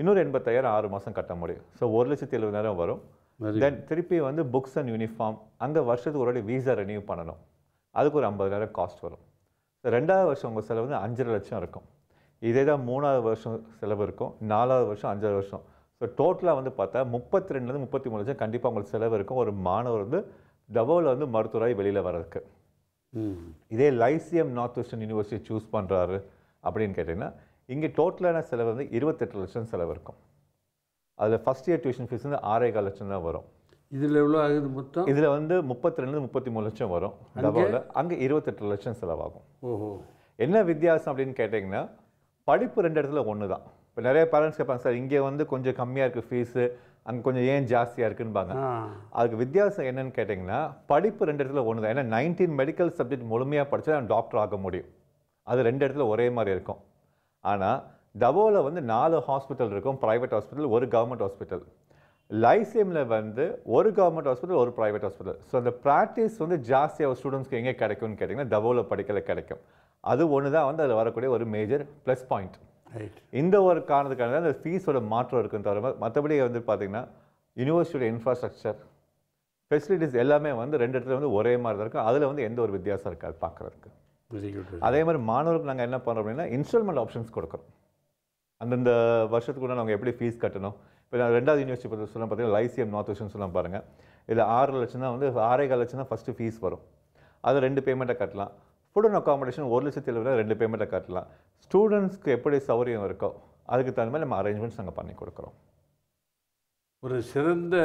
இன்னொரு எண்பத்தாயிரம் ஆறு மாதம் கட்ட முடியும் ஸோ ஒரு லட்சத்தி எழுபதாயிரம் வரும் தென் திருப்பி வந்து புக்ஸ் அண்ட் யூனிஃபார்ம் அங்கே வருஷத்துக்கு ஒரு வீசா ரெனியூ பண்ணணும் அதுக்கு ஒரு ஐம்பதாயிரம் காஸ்ட் வரும் ரெண்டாவது வருஷம் உங்கள் செலவு வந்து அஞ்சரை லட்சம் இருக்கும் இதே தான் மூணாவது வருஷம் செலவு இருக்கும் நாலாவது வருஷம் அஞ்சாவது வருஷம் ஸோ டோட்டலாக வந்து பார்த்தா முப்பத்தி ரெண்டுலேருந்து முப்பத்தி மூணு லட்சம் கண்டிப்பாக உங்களுக்கு செலவு இருக்கும் ஒரு மாணவர் வந்து டபோவில் வந்து மருத்துவராய் வெளியில் வர்றதுக்கு இதே Lyceum north western University choose பண்ணுறாரு அப்படின்னு கேட்டிங்கன்னா இங்கே டோட்டலான செலவு வந்து இருபத்தெட்டு லட்சம் செலவு இருக்கும் அதில் ஃபஸ்ட் இயர் டியூஷன் ஃபீஸ் வந்து ஆறே கால் லட்சம் தான் வரும் இதில் எவ்வளோ ஆகுது மொத்தம் இதில் வந்து முப்பத்தி ரெண்டு முப்பத்தி மூணு லட்சம் வரும் டபோவில் அங்கே இருபத்தெட்டு லட்சம் செலவாகும் ஓஹோ என்ன வித்தியாசம் அப்படின்னு கேட்டிங்கன்னா படிப்பு ரெண்டு இடத்துல ஒன்று தான் இப்போ நிறைய பேரண்ட்ஸ் கேட்பாங்க சார் இங்கே வந்து கொஞ்சம் கம்மியாக இருக்குது ஃபீஸு அங்கே கொஞ்சம் ஏன் ஜாஸ்தியாக இருக்குன்னுபாங்க அதுக்கு வித்தியாசம் என்னன்னு கேட்டிங்கன்னா படிப்பு ரெண்டு இடத்துல ஒன்று தான் ஏன்னா நைன்டீன் மெடிக்கல் சப்ஜெக்ட் முழுமையாக படித்தா நான் டாக்டர் ஆக முடியும் அது ரெண்டு இடத்துல ஒரே மாதிரி இருக்கும் ஆனால் தபோவில் வந்து நாலு ஹாஸ்பிட்டல் இருக்கும் ப்ரைவேட் ஹாஸ்பிட்டல் ஒரு கவர்மெண்ட் ஹாஸ்பிட்டல் லைசியமில் வந்து ஒரு கவர்மெண்ட் ஹாஸ்பிட்டல் ஒரு ப்ரைவேட் ஹாஸ்பிட்டல் ஸோ அந்த ப்ராக்டிஸ் வந்து ஜாஸ்தியாக ஸ்டூடெண்ட்ஸ்க்கு எங்கே கிடைக்கும்னு கேட்டிங்கன்னா தபோவில் படிக்கல கிடைக்கும் அது ஒன்று தான் வந்து அதில் வரக்கூடிய ஒரு மேஜர் ப்ளஸ் பாயிண்ட் இந்த ஒரு காரணத்துக்காக தான் இந்த ஃபீஸோட மாற்றம் இருக்குன்னு தவிர மற்றபடி வந்து பார்த்தீங்கன்னா யூனிவர்சிட்டியோட இன்ஃப்ராஸ்ட்ரக்சர் ஃபெசிலிட்டிஸ் எல்லாமே வந்து ரெண்டு இடத்துல வந்து ஒரே மாதிரி தான் இருக்கும் அதில் வந்து எந்த ஒரு வித்தியாசம் இருக்காது பார்க்குறதுக்கு அதே மாதிரி மாணவர்களுக்கு நாங்கள் என்ன பண்ணுறோம் அப்படின்னா இன்ஸ்டால்மெண்ட் ஆப்ஷன்ஸ் கொடுக்குறோம் அந்தந்த வருஷத்துக்குள்ள நாங்கள் எப்படி ஃபீஸ் கட்டணும் இப்போ நான் ரெண்டாவது யூனிவர்சிட்டி பற்றி சொல்லலாம் பார்த்தீங்கன்னா லைசியம் நார்த் ஓஷன் சொல்லலாம் பாருங்கள் இதில் ஆறு லட்சம் தான் வந்து ஆறே கால் லட்சம் தான் ஃபஸ்ட்டு ஃபீஸ் வரும் அது ரெண்டு பேமெண்ட்டை கட்டலாம் ஸ்டூடெண்ட் அக்காமடேஷன் ஒரு லட்சத்தி எழுபது ரெண்டு பேமெண்ட்டை கட்டலாம் ஸ்டூடெண்ட்ஸ்க்கு எப்படி சௌகரியம் இருக்கோ அதுக்கு தகுந்த மாதிரி நம்ம அரேஞ்ச்மெண்ட்ஸ் நாங்கள் பண்ணி கொடுக்குறோம் ஒரு சிறந்த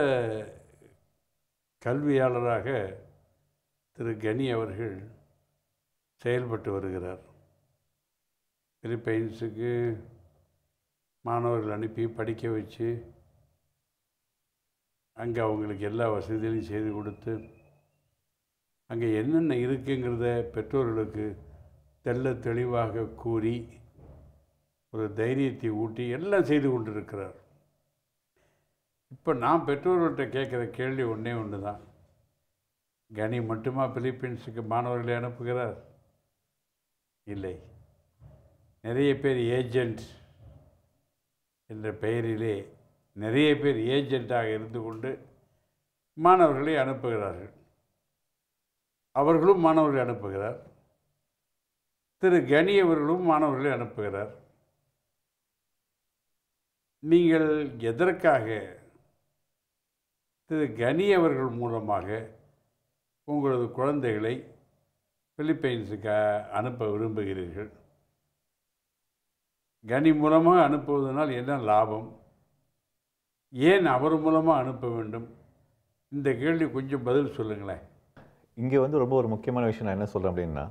கல்வியாளராக திரு கனி அவர்கள் செயல்பட்டு வருகிறார் பிலிப்பைன்ஸுக்கு மாணவர்கள் அனுப்பி படிக்க வச்சு அங்கே அவங்களுக்கு எல்லா வசதிகளையும் செய்து கொடுத்து அங்கே என்னென்ன இருக்குங்கிறத பெற்றோர்களுக்கு தெல்ல தெளிவாக கூறி ஒரு தைரியத்தை ஊட்டி எல்லாம் செய்து கொண்டிருக்கிறார் இப்போ நான் பெற்றோர்கள்ட்ட கேட்குற கேள்வி ஒன்றே ஒன்று தான் கனி மட்டுமா பிலிப்பீன்ஸுக்கு மாணவர்களை அனுப்புகிறார் இல்லை நிறைய பேர் ஏஜெண்ட் என்ற பெயரிலே நிறைய பேர் ஏஜெண்ட்டாக இருந்து கொண்டு மாணவர்களை அனுப்புகிறார்கள் அவர்களும் மாணவர்களை அனுப்புகிறார் திரு கனி அவர்களும் மாணவர்களை அனுப்புகிறார் நீங்கள் எதற்காக திரு கனி அவர்கள் மூலமாக உங்களது குழந்தைகளை பிலிப்பைன்ஸுக்கு அனுப்ப விரும்புகிறீர்கள் கனி மூலமாக அனுப்புவதனால் என்ன லாபம் ஏன் அவர் மூலமாக அனுப்ப வேண்டும் இந்த கேள்வி கொஞ்சம் பதில் சொல்லுங்களேன் இங்கே வந்து ரொம்ப ஒரு முக்கியமான விஷயம் நான் என்ன சொல்கிறேன் அப்படின்னா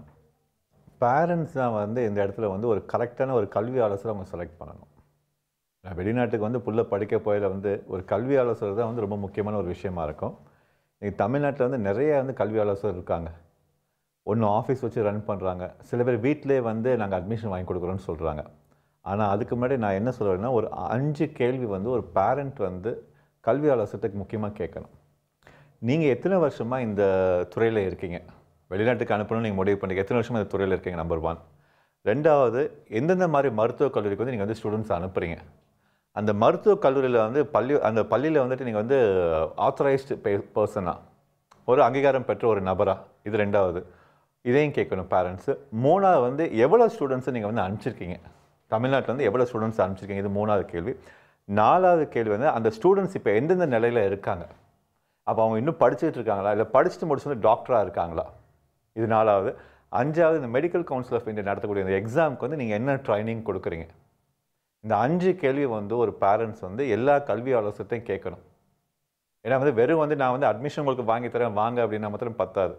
பேரண்ட்ஸ் தான் வந்து இந்த இடத்துல வந்து ஒரு கரெக்டான ஒரு கல்வி ஆலோசனை அவங்க செலக்ட் பண்ணணும் வெளிநாட்டுக்கு வந்து புள்ள படிக்க போயில வந்து ஒரு கல்வி ஆலோசகர் தான் வந்து ரொம்ப முக்கியமான ஒரு விஷயமா இருக்கும் இங்கே தமிழ்நாட்டில் வந்து நிறைய வந்து கல்வி ஆலோசகர் இருக்காங்க ஒன்று ஆஃபீஸ் வச்சு ரன் பண்ணுறாங்க சில பேர் வீட்டிலே வந்து நாங்கள் அட்மிஷன் வாங்கி கொடுக்குறோன்னு சொல்கிறாங்க ஆனால் அதுக்கு முன்னாடி நான் என்ன சொல்கிறேன்னா ஒரு அஞ்சு கேள்வி வந்து ஒரு பேரண்ட் வந்து கல்வி ஆலோசனத்துக்கு முக்கியமாக கேட்கணும் நீங்கள் எத்தனை வருஷமாக இந்த துறையில் இருக்கீங்க வெளிநாட்டுக்கு அனுப்பணும்னு நீங்கள் முடிவு பண்ணி எத்தனை வருஷமாக இந்த துறையில் இருக்கீங்க நம்பர் ஒன் ரெண்டாவது எந்தெந்த மாதிரி மருத்துவக் கல்லூரிக்கு வந்து நீங்கள் வந்து ஸ்டூடெண்ட்ஸ் அனுப்புகிறீங்க அந்த மருத்துவக் கல்லூரியில் வந்து பள்ளி அந்த பள்ளியில் வந்துட்டு நீங்கள் வந்து ஆத்தரைஸ்டு பே பர்சனாக ஒரு அங்கீகாரம் பெற்ற ஒரு நபராக இது ரெண்டாவது இதையும் கேட்கணும் பேரண்ட்ஸு மூணாவது வந்து எவ்வளோ ஸ்டூடெண்ட்ஸை நீங்கள் வந்து அனுப்பிச்சிருக்கீங்க தமிழ்நாட்டில் வந்து எவ்வளோ ஸ்டூடெண்ட்ஸ் அனுப்பிச்சிருக்கீங்க இது மூணாவது கேள்வி நாலாவது கேள்வி வந்து அந்த ஸ்டூடெண்ட்ஸ் இப்போ எந்தெந்த நிலையில் இருக்காங்க அப்போ அவங்க இன்னும் படிச்சுட்டு இருக்காங்களா இல்லை படிச்சுட்டு முடிச்சுட்டு டாக்டராக இருக்காங்களா இது நாலாவது அஞ்சாவது இந்த மெடிக்கல் கவுன்சில் ஆஃப் இந்தியா நடத்தக்கூடிய இந்த எக்ஸாமுக்கு வந்து நீங்கள் என்ன ட்ரைனிங் கொடுக்குறீங்க இந்த அஞ்சு கேள்வி வந்து ஒரு பேரண்ட்ஸ் வந்து எல்லா கல்வியாளர்கிட்டையும் கேட்கணும் ஏன்னா வந்து வெறும் வந்து நான் வந்து அட்மிஷன் உங்களுக்கு வாங்கி தரேன் வாங்க அப்படின்னா மாத்திரம் பத்தாது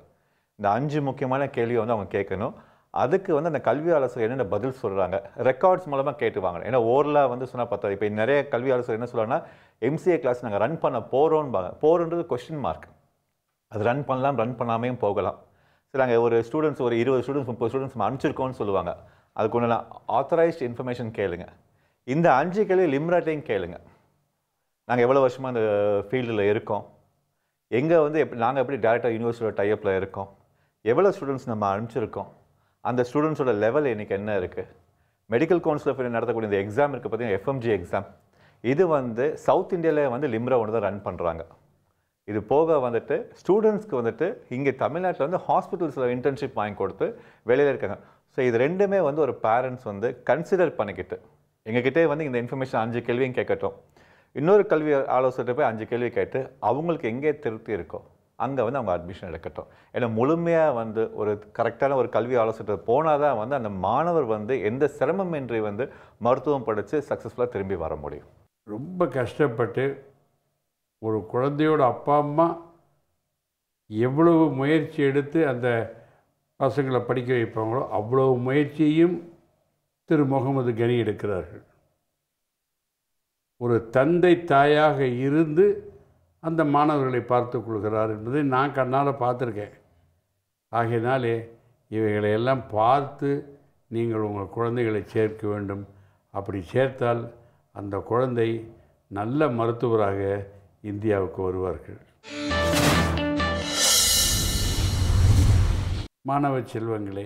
இந்த அஞ்சு முக்கியமான கேள்வியை வந்து அவங்க கேட்கணும் அதுக்கு வந்து அந்த கல்வி ஆலோசகர் என்னென்ன பதில் சொல்கிறாங்க ரெக்கார்ட்ஸ் மூலமாக கேட்டு வாங்க ஏன்னா ஓரலாக வந்து சொன்னால் பத்தாது இப்போ நிறைய கல்வி ஆலோசகர் என்ன சொல்லுவாங்கன்னா எம்சிஏ கிளாஸ் நாங்கள் ரன் பண்ண போகிறோம்பாங்க போகிறோன்றது கொஷின் மார்க் அது ரன் பண்ணலாம் ரன் பண்ணாமையும் போகலாம் சரி நாங்கள் ஒரு ஸ்டூடெண்ட்ஸ் ஒரு இருபது ஸ்டூடெண்ட்ஸ் முப்பது ஸ்டூடெண்ட்ஸ் நம்ம அனுப்பிச்சிருக்கோம்னு சொல்லுவாங்க அதுக்கு ஒன்று ஆத்தரைஸ்ட் இன்ஃபர்மேஷன் கேளுங்க இந்த அஞ்சு கேள்வி லிம்ராட்டையும் கேளுங்க நாங்கள் எவ்வளோ வருஷமாக அந்த ஃபீல்டில் இருக்கோம் எங்கே வந்து எப்படி நாங்கள் எப்படி டேரெக்டாக யூனிவர்சிட்டியோட டைப்பில் இருக்கோம் எவ்வளோ ஸ்டூடெண்ட்ஸ் நம்ம அனுப்பிச்சிருக்கோம் அந்த ஸ்டூடெண்ட்ஸோட லெவல் இன்றைக்கி என்ன இருக்குது மெடிக்கல் கவுன்சில் நடத்தக்கூடிய இந்த எக்ஸாம் இருக்குது பார்த்தீங்கன்னா எஃப்எம்ஜி எக்ஸாம் இது வந்து சவுத் இந்தியாவில் வந்து லிம்ரா ஒன்று தான் ரன் பண்ணுறாங்க இது போக வந்துட்டு ஸ்டூடெண்ட்ஸ்க்கு வந்துட்டு இங்கே தமிழ்நாட்டில் வந்து ஹாஸ்பிட்டல்ஸில் இன்டர்ன்ஷிப் வாங்கி கொடுத்து வெளியில் இருக்காங்க ஸோ இது ரெண்டுமே வந்து ஒரு பேரண்ட்ஸ் வந்து கன்சிடர் பண்ணிக்கிட்டு எங்ககிட்டே வந்து இந்த இன்ஃபர்மேஷன் அஞ்சு கேள்வியும் கேட்கட்டும் இன்னொரு கல்வி ஆலோசனை போய் அஞ்சு கேள்வி கேட்டு அவங்களுக்கு எங்கே திருப்தி இருக்கோ அங்கே வந்து அவங்க அட்மிஷன் எடுக்கட்டும் ஏன்னா முழுமையாக வந்து ஒரு கரெக்டான ஒரு கல்வி ஆலோசனை போனால் தான் வந்து அந்த மாணவர் வந்து எந்த சிரமமின்றி வந்து மருத்துவம் படித்து சக்ஸஸ்ஃபுல்லாக திரும்பி வர முடியும் ரொம்ப கஷ்டப்பட்டு ஒரு குழந்தையோட அப்பா அம்மா எவ்வளவு முயற்சி எடுத்து அந்த பசங்களை படிக்க வைப்பாங்களோ அவ்வளவு முயற்சியும் திரு முகமது கனி எடுக்கிறார்கள் ஒரு தந்தை தாயாக இருந்து அந்த மாணவர்களை பார்த்து கொள்கிறார் என்பதை நான் கண்ணால் பார்த்துருக்கேன் ஆகையினாலே இவைகளை எல்லாம் பார்த்து நீங்கள் உங்கள் குழந்தைகளை சேர்க்க வேண்டும் அப்படி சேர்த்தால் அந்த குழந்தை நல்ல மருத்துவராக இந்தியாவுக்கு வருவார்கள் மாணவ செல்வங்களே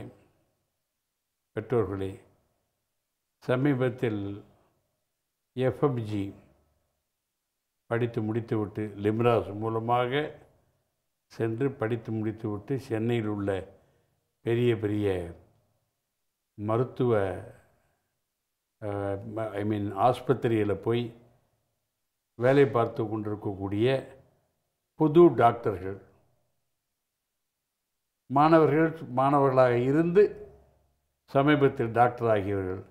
பெற்றோர்களே சமீபத்தில் எஃப்எம்ஜி படித்து முடித்துவிட்டு லிம்ராஸ் மூலமாக சென்று படித்து முடித்துவிட்டு சென்னையில் உள்ள பெரிய பெரிய மருத்துவ ஐ மீன் ஆஸ்பத்திரியில் போய் வேலை பார்த்து கொண்டிருக்கக்கூடிய புது டாக்டர்கள் மாணவர்கள் மாணவர்களாக இருந்து சமீபத்தில் டாக்டர் ஆகியவர்கள்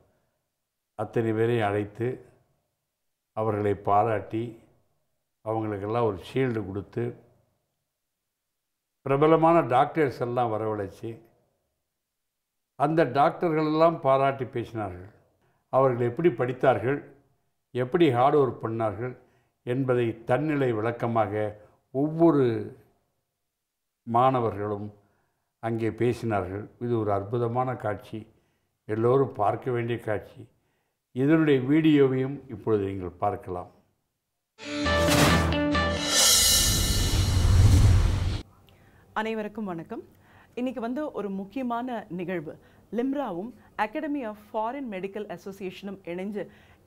அத்தனை பேரையும் அழைத்து அவர்களை பாராட்டி அவங்களுக்கெல்லாம் ஒரு ஷீல்டு கொடுத்து பிரபலமான டாக்டர்ஸ் எல்லாம் வரவழைச்சி அந்த டாக்டர்களெல்லாம் பாராட்டி பேசினார்கள் அவர்கள் எப்படி படித்தார்கள் எப்படி ஹார்ட் ஒர்க் பண்ணார்கள் என்பதை தன்னிலை விளக்கமாக ஒவ்வொரு மாணவர்களும் அங்கே பேசினார்கள் இது ஒரு அற்புதமான காட்சி எல்லோரும் பார்க்க வேண்டிய காட்சி இதனுடைய வீடியோவையும் இப்பொழுது நீங்கள் பார்க்கலாம் அனைவருக்கும் வணக்கம் இன்றைக்கி வந்து ஒரு முக்கியமான நிகழ்வு லிம்ராவும் அகாடமி ஆஃப் ஃபாரின் மெடிக்கல் அசோசியேஷனும் இணைஞ்சு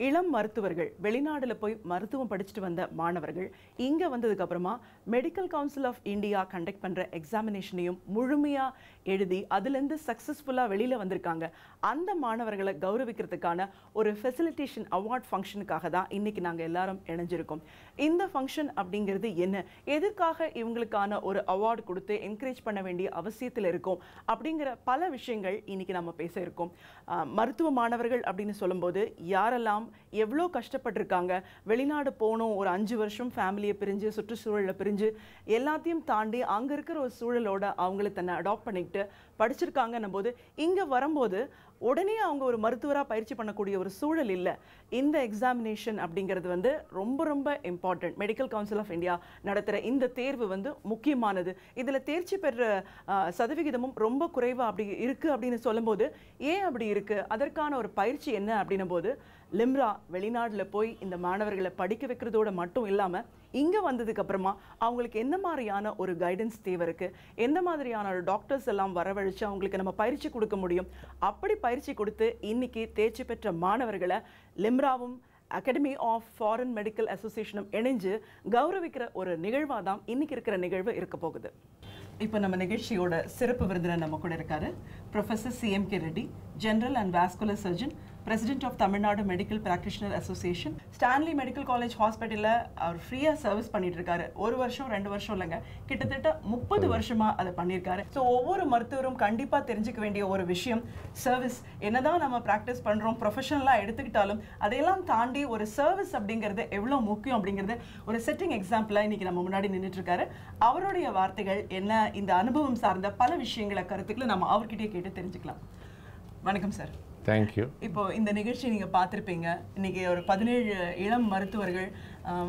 இளம் மருத்துவர்கள் வெளிநாடில் போய் மருத்துவம் படிச்சுட்டு வந்த மாணவர்கள் இங்கே வந்ததுக்கப்புறமா medical council of India conduct பண்ணுற எக்ஸாமினேஷனையும் முழுமையாக எழுதி அதுலேருந்து சக்ஸஸ்ஃபுல்லாக வெளியில் வந்திருக்காங்க அந்த மாணவர்களை கௌரவிக்கிறதுக்கான ஒரு ஃபெசிலிட்டேஷன் அவார்ட் ஃபங்க்ஷனுக்காக தான் இன்றைக்கி நாங்கள் எல்லாரும் இணைஞ்சிருக்கோம் இந்த ஃபங்க்ஷன் அப்படிங்கிறது என்ன எதுக்காக இவங்களுக்கான ஒரு அவார்டு கொடுத்து என்கரேஜ் பண்ண வேண்டிய அவசியத்தில் இருக்கும் அப்படிங்கிற பல விஷயங்கள் இன்னைக்கு நம்ம பேச இருக்கோம் மருத்துவ மாணவர்கள் அப்படின்னு சொல்லும்போது யாரெல்லாம் எவ்வளோ கஷ்டப்பட்டிருக்காங்க வெளிநாடு போகணும் ஒரு அஞ்சு வருஷம் ஃபேமிலியை பிரிஞ்சு சுற்றுச்சூழலில் பிரிஞ்சு எல்லாத்தையும் தாண்டி அங்கே இருக்கிற ஒரு சூழலோட அவங்கள தன்னை அடாப்ட் பண்ணிக்கிட்டு படிச்சிருக்காங்கன்னும் போது இங்கே வரும்போது உடனே அவங்க ஒரு மருத்துவராக பயிற்சி பண்ணக்கூடிய ஒரு சூழல் இல்லை இந்த எக்ஸாமினேஷன் அப்படிங்கிறது வந்து ரொம்ப ரொம்ப important medical council of India நடத்துகிற இந்த தேர்வு வந்து முக்கியமானது இதில் தேர்ச்சி பெற சதவிகிதமும் ரொம்ப குறைவாக அப்படி இருக்குது அப்படின்னு சொல்லும்போது ஏன் அப்படி இருக்குது அதற்கான ஒரு பயிற்சி என்ன அப்படின்னும் போது லிம்ரா வெளிநாட்டில் போய் இந்த மாணவர்களை படிக்க வைக்கிறதோட மட்டும் இல்லாமல் இங்கே வந்ததுக்கு அப்புறமா அவங்களுக்கு எந்த மாதிரியான ஒரு கைடன்ஸ் தேவை இருக்குது எந்த மாதிரியான ஒரு டாக்டர்ஸ் எல்லாம் வரவழைச்சு அவங்களுக்கு நம்ம பயிற்சி கொடுக்க முடியும் அப்படி பயிற்சி கொடுத்து இன்னைக்கு தேர்ச்சி பெற்ற மாணவர்களை லிம்ராவும் அகாடமி ஆஃப் ஃபாரின் மெடிக்கல் அசோசியேஷனும் இணைஞ்சு கௌரவிக்கிற ஒரு நிகழ்வாக தான் இன்னைக்கு இருக்கிற நிகழ்வு இருக்க போகுது இப்போ நம்ம நிகழ்ச்சியோட சிறப்பு விருந்தினர் நம்ம கூட இருக்காரு professor K Reddy general and vascular surgeon president of Tamil Nadu medical practitioner association Stanley medical college ஹாஸ்பிட்டலில் அவர் ஃப்ரீயாக சர்வீஸ் பண்ணிட்டு இருக்காரு ஒரு வருஷம் ரெண்டு வருஷம் இல்லைங்க கிட்டத்தட்ட முப்பது வருஷமாக அதை பண்ணியிருக்காரு ஸோ ஒவ்வொரு மருத்துவரும் கண்டிப்பாக தெரிஞ்சுக்க வேண்டிய ஒரு விஷயம் சர்வீஸ் என்னதான் நம்ம ப்ராக்டிஸ் பண்ணுறோம் ப்ரொஃபஷனலாக எடுத்துக்கிட்டாலும் அதையெல்லாம் தாண்டி ஒரு சர்வீஸ் அப்படிங்கிறது எவ்வளோ முக்கியம் அப்படிங்கிறது ஒரு செட்டிங் எக்ஸாம்பிளாக இன்றைக்கி நம்ம முன்னாடி இருக்காரு அவருடைய வார்த்தைகள் என்ன இந்த அனுபவம் சார்ந்த பல விஷயங்களை கருத்துக்களை நம்ம அவர்கிட்டயே கேட்டு தெரிஞ்சுக்கலாம் வணக்கம் சார் தேங்க்யூ இப்போ இந்த நிகழ்ச்சி நீங்கள் பார்த்துருப்பீங்க இன்னைக்கு ஒரு பதினேழு இளம் மருத்துவர்கள்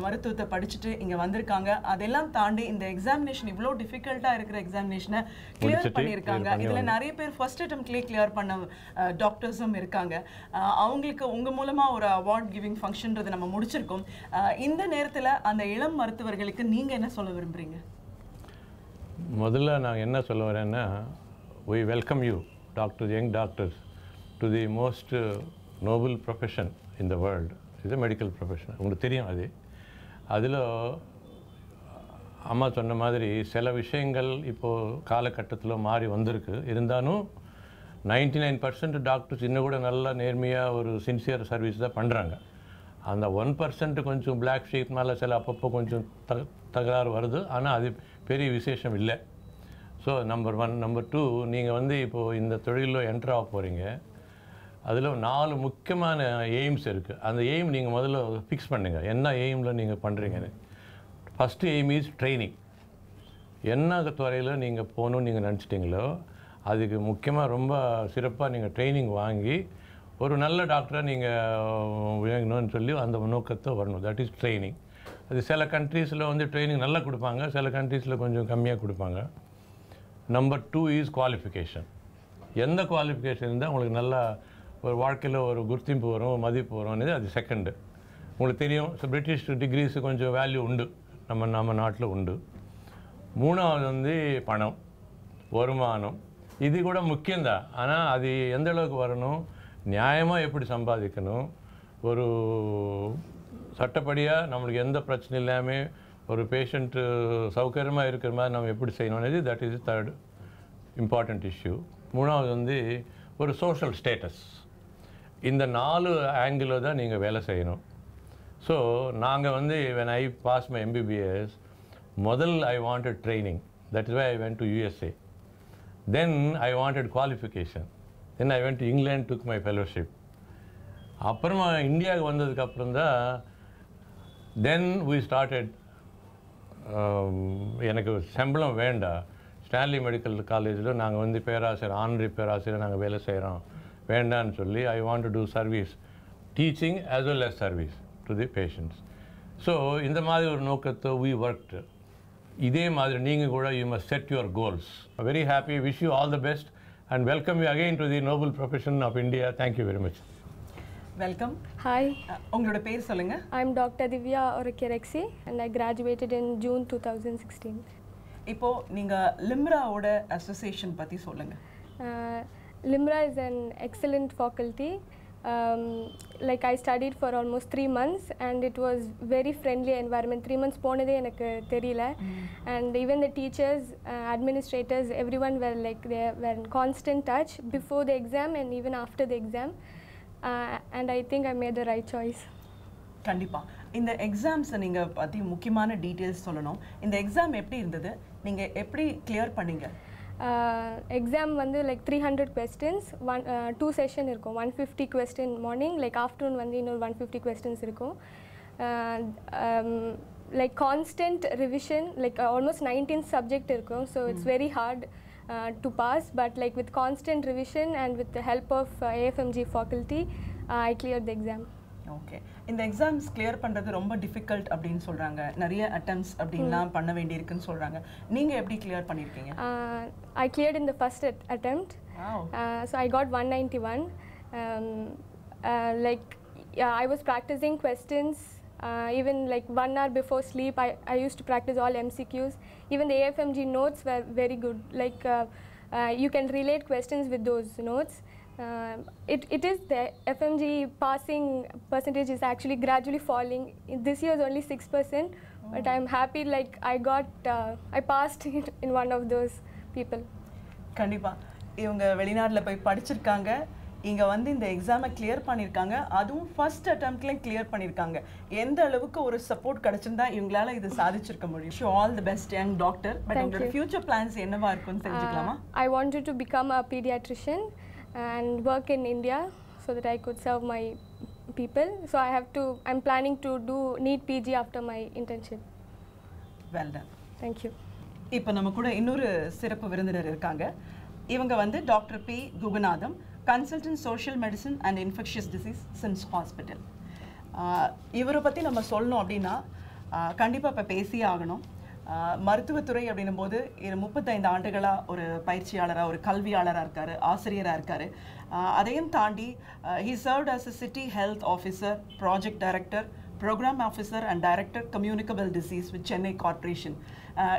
மருத்துவத்தை படிச்சுட்டு இங்க வந்திருக்காங்க அதெல்லாம் தாண்டி இந்த எக்ஸாமினேஷன் இவ்வளோ டிஃபிகல்ட்டாக இருக்கிற எக்ஸாமினேஷனை கிளியர் பண்ணியிருக்காங்க இதுல நிறைய பேர் ஃபர்ஸ்ட் அட்டம்ப்ட்லேயே கிளியர் பண்ண டாக்டர்ஸும் இருக்காங்க அவங்களுக்கு உங்க மூலமா ஒரு அவார்ட் கிவிங் ஃபங்க்ஷன்றது நம்ம முடிச்சிருக்கோம் இந்த நேரத்தில் அந்த இளம் மருத்துவர்களுக்கு நீங்க என்ன சொல்ல விரும்புறீங்க முதல்ல நான் என்ன சொல்ல வரேன்னா we welcome you doctor young doctors to the most noble profession in the world இது மெடிக்கல் ப்ரொஃபஷன் உங்களுக்கு தெரியும் அது அதில் அம்மா சொன்ன மாதிரி சில விஷயங்கள் இப்போது காலகட்டத்தில் மாறி வந்திருக்கு இருந்தாலும் நைன்டி நைன் பர்சன்ட் டாக்டர்ஸ் இன்னும் கூட நல்லா நேர்மையாக ஒரு சின்சியர் சர்வீஸ் தான் பண்ணுறாங்க அந்த ஒன் பர்சன்ட் கொஞ்சம் பிளாக் ஷீட் மேலே சில அப்பப்போ கொஞ்சம் த தகராறு வருது ஆனால் அது பெரிய விசேஷம் இல்லை so number one number two நீங்கள் வந்து இப்போது இந்த தொழிலில் என்ட்ரு ஆக போகிறீங்க அதில் நாலு முக்கியமான எய்ம்ஸ் இருக்குது அந்த எய்ம் நீங்கள் முதல்ல ஃபிக்ஸ் பண்ணுங்கள் என்ன எய்மில் நீங்கள் பண்ணுறீங்கன்னு ஃபஸ்ட்டு எய்ம் இஸ் ட்ரைனிங் என்ன துறையில் நீங்கள் போகணும்னு நீங்கள் நினச்சிட்டிங்களோ அதுக்கு முக்கியமாக ரொம்ப சிறப்பாக நீங்கள் ட்ரைனிங் வாங்கி ஒரு நல்ல டாக்டராக நீங்கள் விளங்கணும்னு சொல்லி அந்த நோக்கத்தை வரணும் தட் இஸ் ட்ரைனிங் அது சில கண்ட்ரீஸில் வந்து ட்ரைனிங் நல்லா கொடுப்பாங்க சில கண்ட்ரீஸில் கொஞ்சம் கம்மியாக கொடுப்பாங்க நம்பர் டூ இஸ் குவாலிஃபிகேஷன் எந்த குவாலிஃபிகேஷன் இருந்தால் உங்களுக்கு நல்லா ஒரு வாழ்க்கையில் ஒரு குர்த்திம்பு வரும் மதிப்பு வரும்னு அது செகண்டு உங்களுக்கு தெரியும் ஸோ பிரிட்டிஷ் டிகிரிஸு கொஞ்சம் வேல்யூ உண்டு நம்ம நம்ம நாட்டில் உண்டு மூணாவது வந்து பணம் வருமானம் இது கூட முக்கியம்தான் ஆனால் அது எந்த அளவுக்கு வரணும் நியாயமாக எப்படி சம்பாதிக்கணும் ஒரு சட்டப்படியாக நம்மளுக்கு எந்த பிரச்சனை இல்லாமல் ஒரு பேஷண்ட்டு சௌகரியமாக இருக்கிற மாதிரி நம்ம எப்படி செய்யணும்னது that is third important issue மூணாவது வந்து ஒரு சோஷியல் ஸ்டேட்டஸ் இந்த நாலு ஆங்கிளில் தான் நீங்கள் வேலை செய்யணும் ஸோ நாங்கள் வந்து when I pass my MBBS முதல் I wanted training that is why I went to USA then I wanted qualification then I went to England took my fellowship அப்புறமா இந்தியாவுக்கு வந்ததுக்கப்புறம் தான் தென் வி ஸ்டார்டட் எனக்கு சம்பளம் வேண்டாம் ஸ்டான்லி மெடிக்கல் காலேஜில் நாங்கள் வந்து பேராசிரியர் ஆன்ரி பேராசிரியர் நாங்கள் வேலை செய்கிறோம் வேண்டான்னு சொல்லி I want to do service teaching as well as service to the patients so இந்த மாதிரி ஒரு நோக்கத்தை வி ஒர்க் இதே மாதிரி நீங்கள் கூட you must set your goals very happy wish you all the best and welcome you again to the noble profession of India thank you very much welcome hi உங்களோட பேர் சொல்லுங்க ஐ எம் டாக்டர் திவ்யா ஒரு கெரெக்ஸி and I graduated in June two thousand sixteen இப்போது நீங்கள் லிம்ராவோட அசோசியேஷன் பற்றி சொல்லுங்கள் uh, Limra is an excellent faculty. Um, like I studied for almost three months and it was very friendly environment. Three months போனதே எனக்கு தெரியல and even the teachers, uh, administrators, everyone were like they were in constant touch before the exam and even after the exam uh, and I think I made the right choice. கண்டிப்பாக இந்த எக்ஸாம்ஸை நீங்கள் பற்றி முக்கியமான டீட்டெயில்ஸ் சொல்லணும் இந்த எக்ஸாம் எப்படி இருந்தது நீங்கள் எப்படி கிளியர் பண்ணீங்க Uh, exam exam vandu like 300 questions one uh, two session irukum 150 question morning like afternoon know 150 questions irukum uh, like constant revision like almost 19 subject irukum so it's very hard to pass but like with constant revision and with the help of afmg faculty i cleared the exam okay இந்த எக்ஸாம்ஸ் கிளியர் பண்ணுறது ரொம்ப டிஃபிகல்ட் அப்படின்னு சொல்கிறாங்க நிறைய அட்டம்ஸ் அப்படின்லாம் பண்ண வேண்டியிருக்குன்னு சொல்கிறாங்க நீங்கள் எப்படி கிளியர் பண்ணியிருக்கீங்க I clear in the first attempt so I got one ninety one like I was practising questions even like one hour before sleep I I use to practise all MCQs. Even the AFMG notes were very good. Like uh, uh, you can relate questions with Uh, it, it is there. FMG passing percentage is actually gradually falling. This year is only 6%, oh. but I'm happy like I got, uh, I passed in one of those people. கண்டிப்பா இவங்க வெளிநாட்டில் போய் படிச்சிருக்காங்க இங்கே வந்து இந்த எக்ஸாமை கிளியர் பண்ணியிருக்காங்க அதுவும் ஃபர்ஸ்ட் அட்டம்ப்ட்லேயும் கிளியர் பண்ணியிருக்காங்க எந்த அளவுக்கு ஒரு சப்போர்ட் கிடச்சிருந்தா இவங்களால இது சாதிச்சிருக்க முடியும் so all the best young doctor but உங்களோட ஃபியூச்சர் பிளான்ஸ் என்னவா இருக்கும்னு தெரிஞ்சுக்கலாமா I wanted to become a paediatrician and work in India so that I could serve my people. So I have to, I'm planning to do need PG after my internship. Well done. Thank you. இப்போ நம்ம கூட இன்னொரு சிறப்பு விருந்தினர் இருக்காங்க இவங்க வந்து doctor P Guganatham consultant social medicine and infectious disease SIMS hospital இவரை பற்றி நம்ம சொல்லணும் அப்படின்னா கண்டிப்பாக இப்போ பேசியே ஆகணும் மருத்துவத்துறை அப்படின்னும் போது முப்பத்தைந்து ஆண்டுகளாக ஒரு பயிற்சியாளராக ஒரு கல்வியாளராக இருக்கார் ஆசிரியராக இருக்கார் அதையும் தாண்டி he serve as a city health officer project director programme officer and director communicable disease with Chennai corporation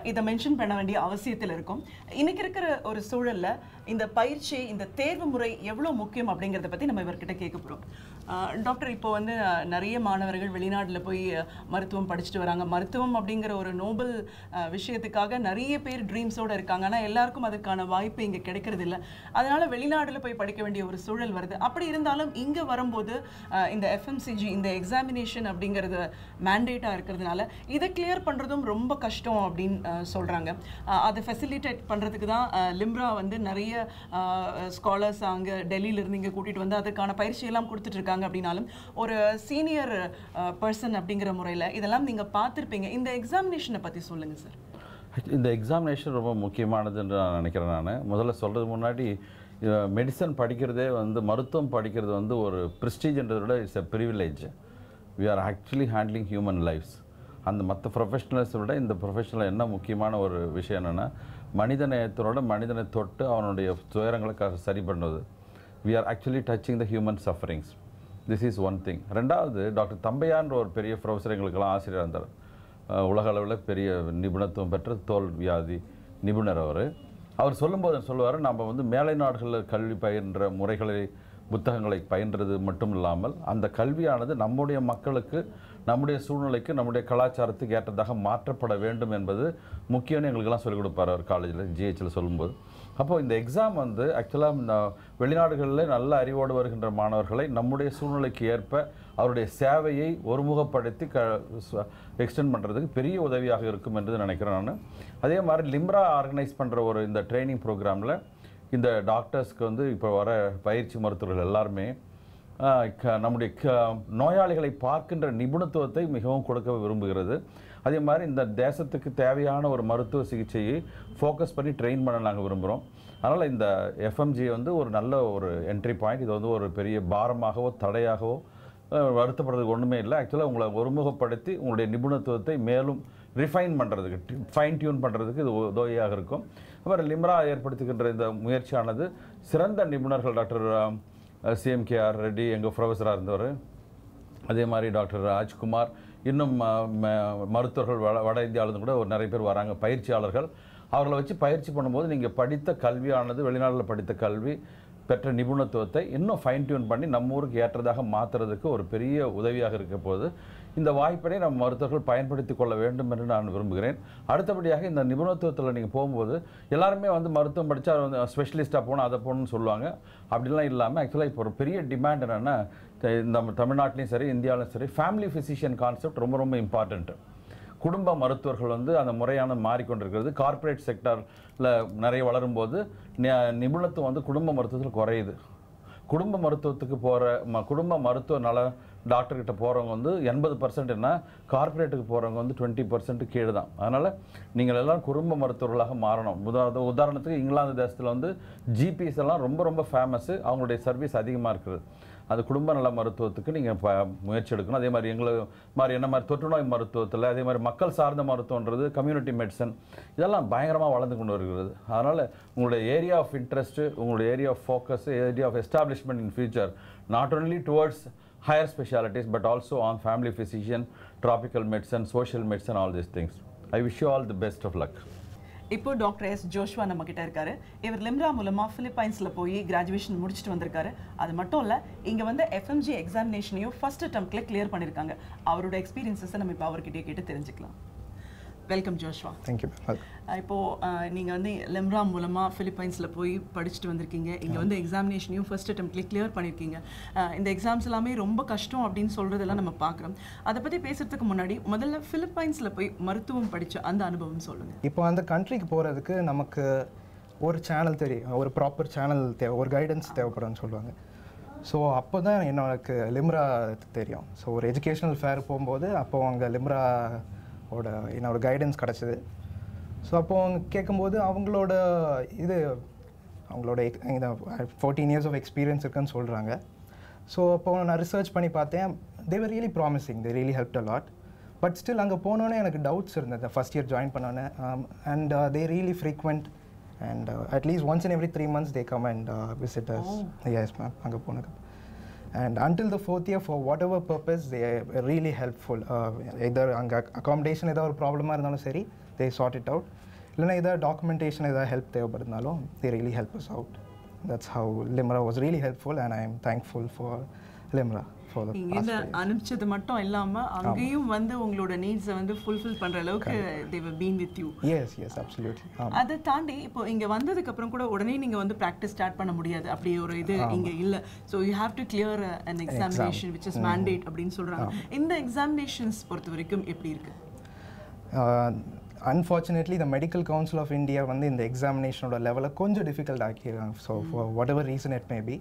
இதை மென்ஷன் பண்ண வேண்டிய அவசியத்தில் இருக்கும் இன்றைக்கி இருக்கிற ஒரு சூழலில் இந்த பயிற்சி இந்த தேர்வு முறை எவ்வளோ முக்கியம் அப்படிங்கிறத பற்றி நம்ம இவர்கிட்ட கேட்க போகிறோம் டாக்டர் இப்போ வந்து நிறைய மாணவர்கள் வெளிநாட்டில் போய் மருத்துவம் படிச்சுட்டு வராங்க மருத்துவம் அப்படிங்கிற ஒரு நோபல் விஷயத்துக்காக நிறைய பேர் ட்ரீம்ஸோடு இருக்காங்க ஆனால் எல்லாருக்கும் அதுக்கான வாய்ப்பு இங்கே கிடைக்கிறது இல்லை அதனால் வெளிநாட்டில் போய் படிக்க வேண்டிய ஒரு சூழல் வருது அப்படி இருந்தாலும் இங்கே வரும்போது இந்த எஃப்எம்சிஜி இந்த எக்ஸாமினேஷன் அப்படிங்கிறது மேண்டேட்டாக இருக்கிறதுனால இதை கிளியர் பண்ணுறதும் ரொம்ப கஷ்டம் அப்படின்னு சொல்கிறாங்க அதை ஃபெசிலிட்டேட் பண்ணுறதுக்கு தான் லிம்ரா வந்து நிறைய ஸ்காலர்ஸ் அங்கே டெல்லியிலிருந்து இங்கே கூட்டிகிட்டு வந்து அதுக்கான பயிற்சியெல்லாம் கொடுத்துட்ருக்காங்க இருக்காங்க அப்படின்னாலும் ஒரு சீனியர் பர்சன் அப்படிங்கிற முறையில் இதெல்லாம் நீங்கள் பார்த்துருப்பீங்க இந்த எக்ஸாமினேஷனை பற்றி சொல்லுங்கள் சார் இந்த எக்ஸாமினேஷன் ரொம்ப முக்கியமானதுன்னு நான் நினைக்கிறேன் நான் முதல்ல சொல்கிறது முன்னாடி மெடிசன் படிக்கிறதே வந்து மருத்துவம் படிக்கிறது வந்து ஒரு ப்ரிஸ்டீஜ்ன்றதை விட it's a privilege we are actually handling human lifes அந்த மற்ற ப்ரொஃபஷனல்ஸை விட இந்த ப்ரொஃபஷனில் என்ன முக்கியமான ஒரு விஷயம் என்னென்னா மனித நேயத்தோட மனிதனை தொட்டு அவனுடைய துயரங்களை சரி பண்ணுவது we are actually touching the human sufferings this is one thing ரெண்டாவது டாக்டர் தம்பையான்ற ஒரு பெரிய ப்ரொஃபஸர் எங்களுக்கெல்லாம் ஆசிரியர் இருந்தார் உலக அளவில் பெரிய நிபுணத்துவம் பெற்ற தோல் வியாதி நிபுணர் அவர் அவர் சொல்லும்போது சொல்லுவார் நம்ம வந்து மேலை நாடுகளில் கல்வி பயின்ற முறைகளை புத்தகங்களை பயின்றது மட்டும் இல்லாமல் அந்த கல்வியானது நம்முடைய மக்களுக்கு நம்முடைய சூழ்நிலைக்கு நம்முடைய கலாச்சாரத்துக்கு ஏற்றதாக மாற்றப்பட வேண்டும் என்பது முக்கியம்னு எங்களுக்கெல்லாம் சொல்லிக் கொடுப்பார் அவர் காலேஜில் ஜிஹெச்சில் சொல்லும்போது அப்போ இந்த எக்ஸாம் வந்து ஆக்சுவலாக வெளிநாடுகளில் நல்ல அறிவோடு வருகின்ற மாணவர்களை நம்முடைய சூழ்நிலைக்கு ஏற்ப அவருடைய சேவையை ஒருமுகப்படுத்தி க எக்ஸ்டெண்ட் பண்ணுறதுக்கு பெரிய உதவியாக இருக்கும் என்று நினைக்கிறேன் நான் அதே மாதிரி லிம்ரா ஆர்கனைஸ் பண்ணுற ஒரு இந்த ட்ரைனிங் ப்ரோக்ராமில் இந்த டாக்டர்ஸ்க்கு வந்து இப்போ வர பயிற்சி மருத்துவர்கள் எல்லாருமே நம்முடைய க நோயாளிகளை பார்க்கின்ற நிபுணத்துவத்தை மிகவும் கொடுக்க விரும்புகிறது அதே மாதிரி இந்த தேசத்துக்கு தேவையான ஒரு மருத்துவ சிகிச்சையை ஃபோக்கஸ் பண்ணி ட்ரெயின் பண்ண நாங்கள் விரும்புகிறோம் அதனால் இந்த எஃப்எம்ஜி வந்து ஒரு நல்ல ஒரு என்ட்ரி பாயிண்ட் இது வந்து ஒரு பெரிய பாரமாகவோ தடையாகவோ வருத்தப்படுறதுக்கு ஒன்றுமே இல்லை ஆக்சுவலாக உங்களை ஒருமுகப்படுத்தி உங்களுடைய நிபுணத்துவத்தை மேலும் ரிஃபைன் பண்ணுறதுக்கு ஃபைன் டியூன் பண்ணுறதுக்கு இது உதவியாக இருக்கும் அப்புறம் லிம்ரா ஏற்படுத்துகின்ற இந்த முயற்சியானது சிறந்த நிபுணர்கள் டாக்டர் சிஎம்கேஆர் ரெட்டி எங்கள் ப்ரொஃபஸராக இருந்தவர் அதே மாதிரி டாக்டர் ராஜ்குமார் இன்னும் மருத்துவர்கள் வட வட இந்தியாவிலேருந்து கூட ஒரு நிறைய பேர் வராங்க பயிற்சியாளர்கள் அவர்களை வச்சு பயிற்சி பண்ணும்போது நீங்கள் படித்த கல்வியானது வெளிநாட்டில் படித்த கல்வி பெற்ற நிபுணத்துவத்தை இன்னும் ஃபைன் டியூன் பண்ணி நம்ம ஊருக்கு ஏற்றதாக மாற்றுறதுக்கு ஒரு பெரிய உதவியாக இருக்க போது இந்த வாய்ப்பினை நம்ம மருத்துவர்கள் பயன்படுத்தி கொள்ள வேண்டும் என்று நான் விரும்புகிறேன் அடுத்தபடியாக இந்த நிபுணத்துவத்தில் நீங்கள் போகும்போது எல்லாருமே வந்து மருத்துவம் படித்தா வந்து ஸ்பெஷலிஸ்ட்டாக போகணும் அதை போகணும்னு சொல்லுவாங்க அப்படிலாம் இல்லாமல் ஆக்சுவலாக இப்போ ஒரு பெரிய டிமாண்ட் என்னென்னா நம்ம தமிழ்நாட்டிலையும் சரி இந்தியாவிலும் சரி ஃபேமிலி ஃபிசிஷியன் கான்செப்ட் ரொம்ப ரொம்ப இம்பார்ட்டண்ட்டு குடும்ப மருத்துவர்கள் வந்து அந்த முறையான மாறிக்கொண்டிருக்கிறது கார்ப்பரேட் செக்டரில் நிறைய வளரும்போது நிபுணத்துவம் வந்து குடும்ப மருத்துவத்தில் குறையுது குடும்ப மருத்துவத்துக்கு போகிற ம குடும்ப மருத்துவ நல டாக்டர்கிட்ட போகிறவங்க வந்து எண்பது என்ன கார்பரேட்டுக்கு போகிறவங்க வந்து டுவெண்ட்டி பர்சன்ட் கீழே தான் அதனால் நீங்கள் எல்லாம் குடும்ப மருத்துவர்களாக மாறணும் உதாரணத்துக்கு இங்கிலாந்து தேசத்தில் வந்து ஜிபிஸ் எல்லாம் ரொம்ப ரொம்ப ஃபேமஸ்ஸு அவங்களுடைய சர்வீஸ் அதிகமாக இருக்குது அது குடும்ப நல மருத்துவத்துக்கு நீங்கள் ப முயற்சி எடுக்கணும் அதே மாதிரி எங்களை மாதிரி என்ன மாதிரி தொற்றுநோய் மருத்துவத்தில் அதே மாதிரி மக்கள் சார்ந்த மருத்துவன்றது கம்யூனிட்டி மெடிசன் இதெல்லாம் பயங்கரமாக வளர்ந்து கொண்டு வருகிறது அதனால் உங்களுடைய ஏரியா ஆஃப் இன்ட்ரெஸ்ட்டு உங்களுடைய area of focus area of establishment in future not only towards higher specialities but also on family physician tropical medicine social medicine all these things I wish you all the best of luck இப்போ டாக்டர் எஸ் ஜோஷ்வா நம்ம கிட்ட இருக்காரு இவர் லிம்ரா மூலமா பிலிப்பைன்ஸ்ல போய் கிராஜுவேஷன் முடிச்சுட்டு வந்திருக்காரு அது மட்டும் இல்ல இங்க வந்து எஃப்எம்ஜி எக்ஸாமினேஷனையும் ஃபர்ஸ்ட் அட்டம்ப்ட்ல கிளியர் பண்ணிருக்காங்க அவரோட எக்ஸ்பீரியன்ஸஸ் நம்ம இப்போ அவர்கிட்டயே கேட்டு தெரிஞ்சுக்கலாம் வெல்கம் ஜோஷ்வா தேங்க்யூ இப்போது நீங்கள் வந்து லெம்ரா மூலமாக ஃபிலிப்பைன்ஸில் போய் படிச்சுட்டு வந்திருக்கீங்க இங்கே வந்து எக்ஸாமினேஷனையும் ஃபர்ஸ்ட் அட்டம்ப்ட்லேயே கிளியர் பண்ணியிருக்கீங்க இந்த எக்ஸாம்ஸ் எல்லாமே ரொம்ப கஷ்டம் அப்படின்னு சொல்கிறதெல்லாம் நம்ம பார்க்குறோம் அதை பற்றி பேசுகிறதுக்கு முன்னாடி முதல்ல ஃபிலிப்பைன்ஸில் போய் மருத்துவம் படித்த அந்த அனுபவம் சொல்லுங்கள் இப்போ அந்த கண்ட்ரிக்கு போகிறதுக்கு நமக்கு ஒரு சேனல் தெரியும் ஒரு ப்ராப்பர் சேனல் தேவை ஒரு கைடன்ஸ் தேவைப்படும்னு சொல்லுவாங்க ஸோ அப்போ தான் எனக்கு லிம்ரா தெரியும் ஸோ ஒரு எஜுகேஷ்னல் ஃபேர் போகும்போது அப்போது அங்கே லிம்ரா ஓட என்னோட கைடன்ஸ் கிடச்சிது ஸோ அப்போது கேட்கும்போது அவங்களோட இது அவங்களோட இந்த ஃபோர்டீன் இயர்ஸ் ஆஃப் எக்ஸ்பீரியன்ஸ் இருக்குன்னு சொல்கிறாங்க ஸோ அப்போது நான் ரிசர்ச் பண்ணி பார்த்தேன் they were really promising they really help a lot but still அங்கே போனோன்னே எனக்கு டவுட்ஸ் இருந்தது ஃபஸ்ட் இயர் ஜாயின் பண்ணோன்னே and they really frequent and at least once in every three months they come and visitors yes ma'am அங்கே போனதுக்கு And until the fourth year, for whatever purpose, they are really helpful. Uh, either accommodation is a problem, they sort it out. Either documentation is a help, they really help us out. That's how Limra was really helpful, and I'm thankful for Limra. இங்கேருந்து அனுப்பிச்சது மட்டும் இல்லாம அங்கேயும் வந்து உங்களோட நீட்ஸ் வந்து ஃபுல்ஃபில் பண்ற அளவுக்கு they've been with you yes yes absolutely அதை தாண்டி இப்போ வந்ததுக்கு அப்புறம் கூட உடனே நீங்க வந்து பிராக்டிஸ் ஸ்டார்ட் பண்ண முடியாது அப்படி ஒரு இது இங்க இல்ல so you have to clear an examination which is mandate அப்படின்னு சொல்றாங்க இந்த எக்ஸாமினேஷன்ஸ் பொறுத்த வரைக்கும் எப்படி இருக்கு அன்ஃபார்ச்சுனேட்லி இந்த மெடிக்கல் கவுன்சில் ஆஃப் இந்தியா வந்து இந்த எக்ஸாமினேஷனோட லெவலை கொஞ்சம் டிஃபிகல்ட் ஆக்கிடுறாங்க so for whatever reason it maybe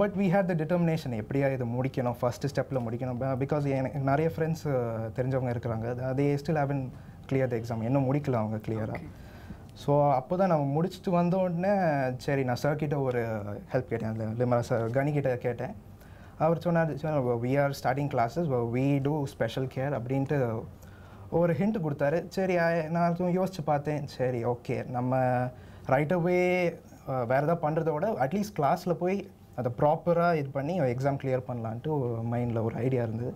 but we had the determination எப்படியா இதை முடிக்கணும் ஃபஸ்ட்டு ஸ்டெப்பில் முடிக்கணும் பிகாஸ் uh, எனக்கு நிறைய ஃப்ரெண்ட்ஸ் uh, தெரிஞ்சவங்க இருக்கிறாங்க அதே still haven't clear the exam இன்னும் முடிக்கல அவங்க கிளியராக ஸோ அப்போ தான் நம்ம முடிச்சுட்டு வந்த உடனே சரி நான் சார்கிட்ட ஒரு ஹெல்ப் கேட்டேன் அந்த லிமரா சார் கனிக்கிட்ட கேட்டேன் அவர் சொன்னார் we are starting classes we do special care அப்படின்ட்டு ஒரு ஹிண்ட் கொடுத்தாரு சரி நான் யோசித்து பார்த்தேன் சரி ஓகே நம்ம ரைட் அவே வேறு எதாவது பண்ணுறதோட அட்லீஸ்ட் கிளாஸில் போய் அதை ப்ராப்பராக இது பண்ணி எக்ஸாம் கிளியர் பண்ணலான்ட்டு மைண்டில் ஒரு ஐடியா இருந்தது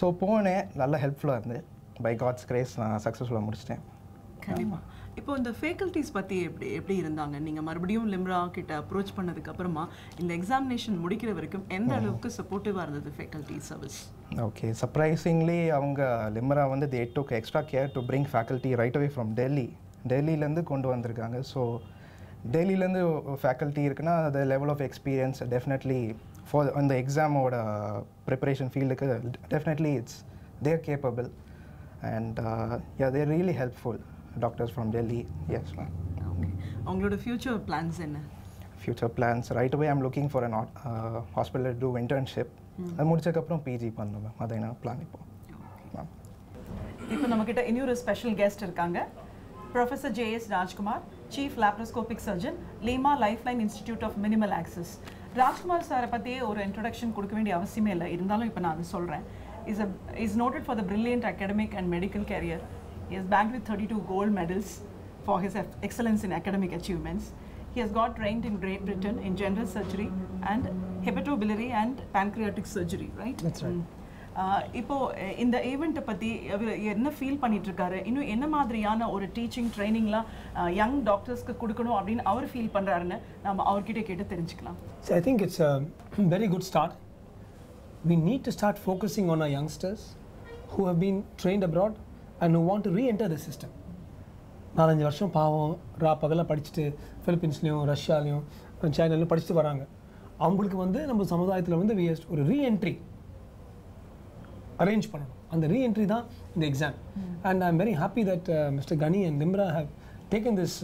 ஸோ போனேன் நல்லா ஹெல்ப்ஃபுல்லாக இருந்து பை காட்ஸ் கிரேஸ் நான் சக்ஸஸ்ஃபுல்லாக முடிச்சிட்டேன் கண்டிப்பாக இப்போ இந்த ஃபேக்கல்ட்டிஸ் பற்றி எப்படி எப்படி இருந்தாங்க நீங்கள் மறுபடியும் லிம்ரா கிட்ட அப்ரோச் பண்ணதுக்கு அப்புறமா இந்த எக்ஸாமினேஷன் முடிக்கிற வரைக்கும் எந்த அளவுக்கு சப்போர்ட்டிவாக இருந்தது ஃபேக்கல்ட்டி சர்வீஸ் ஓகே சர்ப்ரைசிங்லி அவங்க லிம்ரா வந்து they took extra care to bring faculty right away from Delhi டெல்லியிலேருந்து கொண்டு வந்திருக்காங்க ஸோ டெய்லியிலேருந்து ஃபேக்கல்ட்டி இருக்குன்னா அது level of experience definitely for அந்த எக்ஸாமோட ப்ரிப்பரேஷன் ஃபீல்டுக்கு definitely it's their capable and yeah their really helpful doctors from Delhi yes ma'am அவங்களோட ஃப்யூச்சர் பிளான்ஸ் என்ன future plans right way I'm looking for an hospital to internship அது முடிச்சதுக்கப்புறம் பிஜி பண்ணணும் மேம் அதை என்ன பிளான் இப்போ மேம் இப்போ நம்மக்கிட்ட இன்னொரு ஸ்பெஷல் கெஸ்ட் இருக்காங்க professor J S Rajkumar chief laparoscopic surgeon லேமா lifeline institute of minimal access Rajkumar சாரை பற்றியே ஒரு இன்ட்ரொடக்ஷன் கொடுக்க வேண்டிய அவசியமே இல்லை இருந்தாலும் இப்போ நான் சொல்கிறேன் is a is noted for the brilliant academic and medical career is back with thirty two gold medals for his excellence in academic achievements He has got trained in Great Britain in general surgery and hepatobiliary and pancreatic surgery, right? That's right. Mm. இப்போ இந்த ஈவெண்ட்டை பற்றி என்ன ஃபீல் பண்ணிட்டு இருக்காரு இன்னும் என்ன மாதிரியான ஒரு டீச்சிங் ட்ரைனிங்லாம் யங் டாக்டர்ஸ்க்கு கொடுக்கணும் அப்படின்னு அவர் ஃபீல் பண்ணுறாருன்னு நம்ம அவர்கிட்ட கேட்டு தெரிஞ்சுக்கலாம் I think it's very good start we need to start focusing on a youngsters who have been train abroad and who want to re-enter system நாலஞ்சு வருஷம் பாவம் ரா பகலாக படிச்சுட்டு ஃபிலிப்பீன்ஸ்லேயும் ரஷ்யாலையும் சைனாலையும் படிச்சுட்டு வராங்க அவங்களுக்கு வந்து நம்ம சமுதாயத்தில் வந்து ஒரு ரீஎன்ட்ரி அரேஞ்ச் பண்ணணும் அந்த ரீஎன்ட்ரி தான் இந்த exam and I am very happy that mister Kani and Nimra have taken this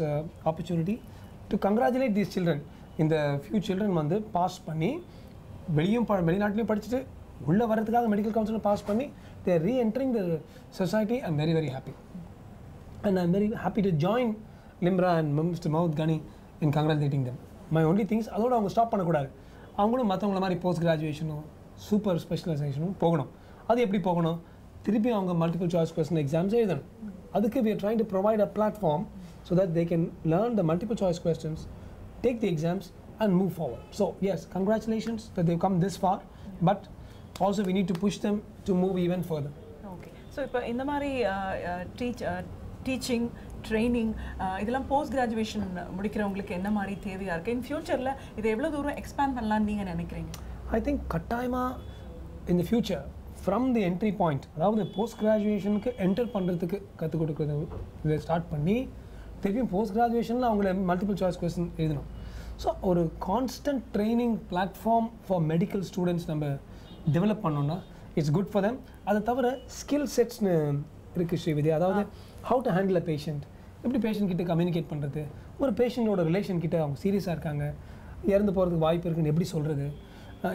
opportunity to congratulate these children இந்த ஃபியூ சில்ட்ரன் வந்து பாஸ் பண்ணி வெளியும் ப வெளிநாட்டிலையும் படிச்சுட்டு உள்ளே வர்றதுக்காக மெடிக்கல் கவுன்சில் பாஸ் பண்ணி their re-entering the society am very very happy and am very happy to join Limra and mister மவுத் Kani in congratulating them my only things அதோடு அவங்க ஸ்டாப் பண்ணக்கூடாது அவங்களும் மற்றவங்கள மாதிரி போஸ்ட் கிராஜுவேஷனும் சூப்பர் ஸ்பெஷலைசேஷனும் போகணும் அது எப்படி போகணும் திருப்பி அவங்க மல்டிபிள் சாய்ஸ் கொஸ்டின் எக்ஸாம்ஸ் எழுதணும் அதுக்கு we are trying to provide a platform so that they can learn the multiple choice questions take the exams and move forward so yes congratulations that they've come this far but also we need to push them to move even further okay so இப்போ இந்த மாதிரி டீச் டீச்சிங் ட்ரைனிங் இதெல்லாம் போஸ்ட் கிராஜுவேஷன் முடிக்கிறவங்களுக்கு என்ன மாதிரி தேவையாக இருக்குது இன் ஃப்யூச்சரில் இதை எவ்வளோ தூரம் எக்ஸ்பேண்ட் பண்ணலான்னு நீங்கள் நினைக்கிறீங்க ஐ திங்க் கட்டாயமாக in the future from the entry point அதாவது போஸ்ட் கிராஜுவேஷனுக்கு என்டர் பண்ணுறதுக்கு கற்றுக் கொடுக்குறது இதை ஸ்டார்ட் பண்ணி திருப்பியும் போஸ்ட் கிராஜுவேஷனில் அவங்கள மல்டிபிள் சாய்ஸ் கொஸ்டின் எழுதணும் ஸோ ஒரு constant training platform for medical students நம்ம டெவலப் பண்ணோன்னா இட்ஸ் குட் ஃபார் தெம் அதை தவிர ஸ்கில் செட்ஸ்னு இருக்குது ஸ்ரீவிதி அதாவது how to handle a patient எப்படி பேஷண்ட் கிட்ட கம்யூனிகேட் பண்ணுறது ஒரு பேஷண்ட்டோட ரிலேஷன் கிட்ட அவங்க சீரியஸாக இருக்காங்க இறந்து போகிறதுக்கு வாய்ப்பு இருக்குன்னு எப்படி சொல்கிறது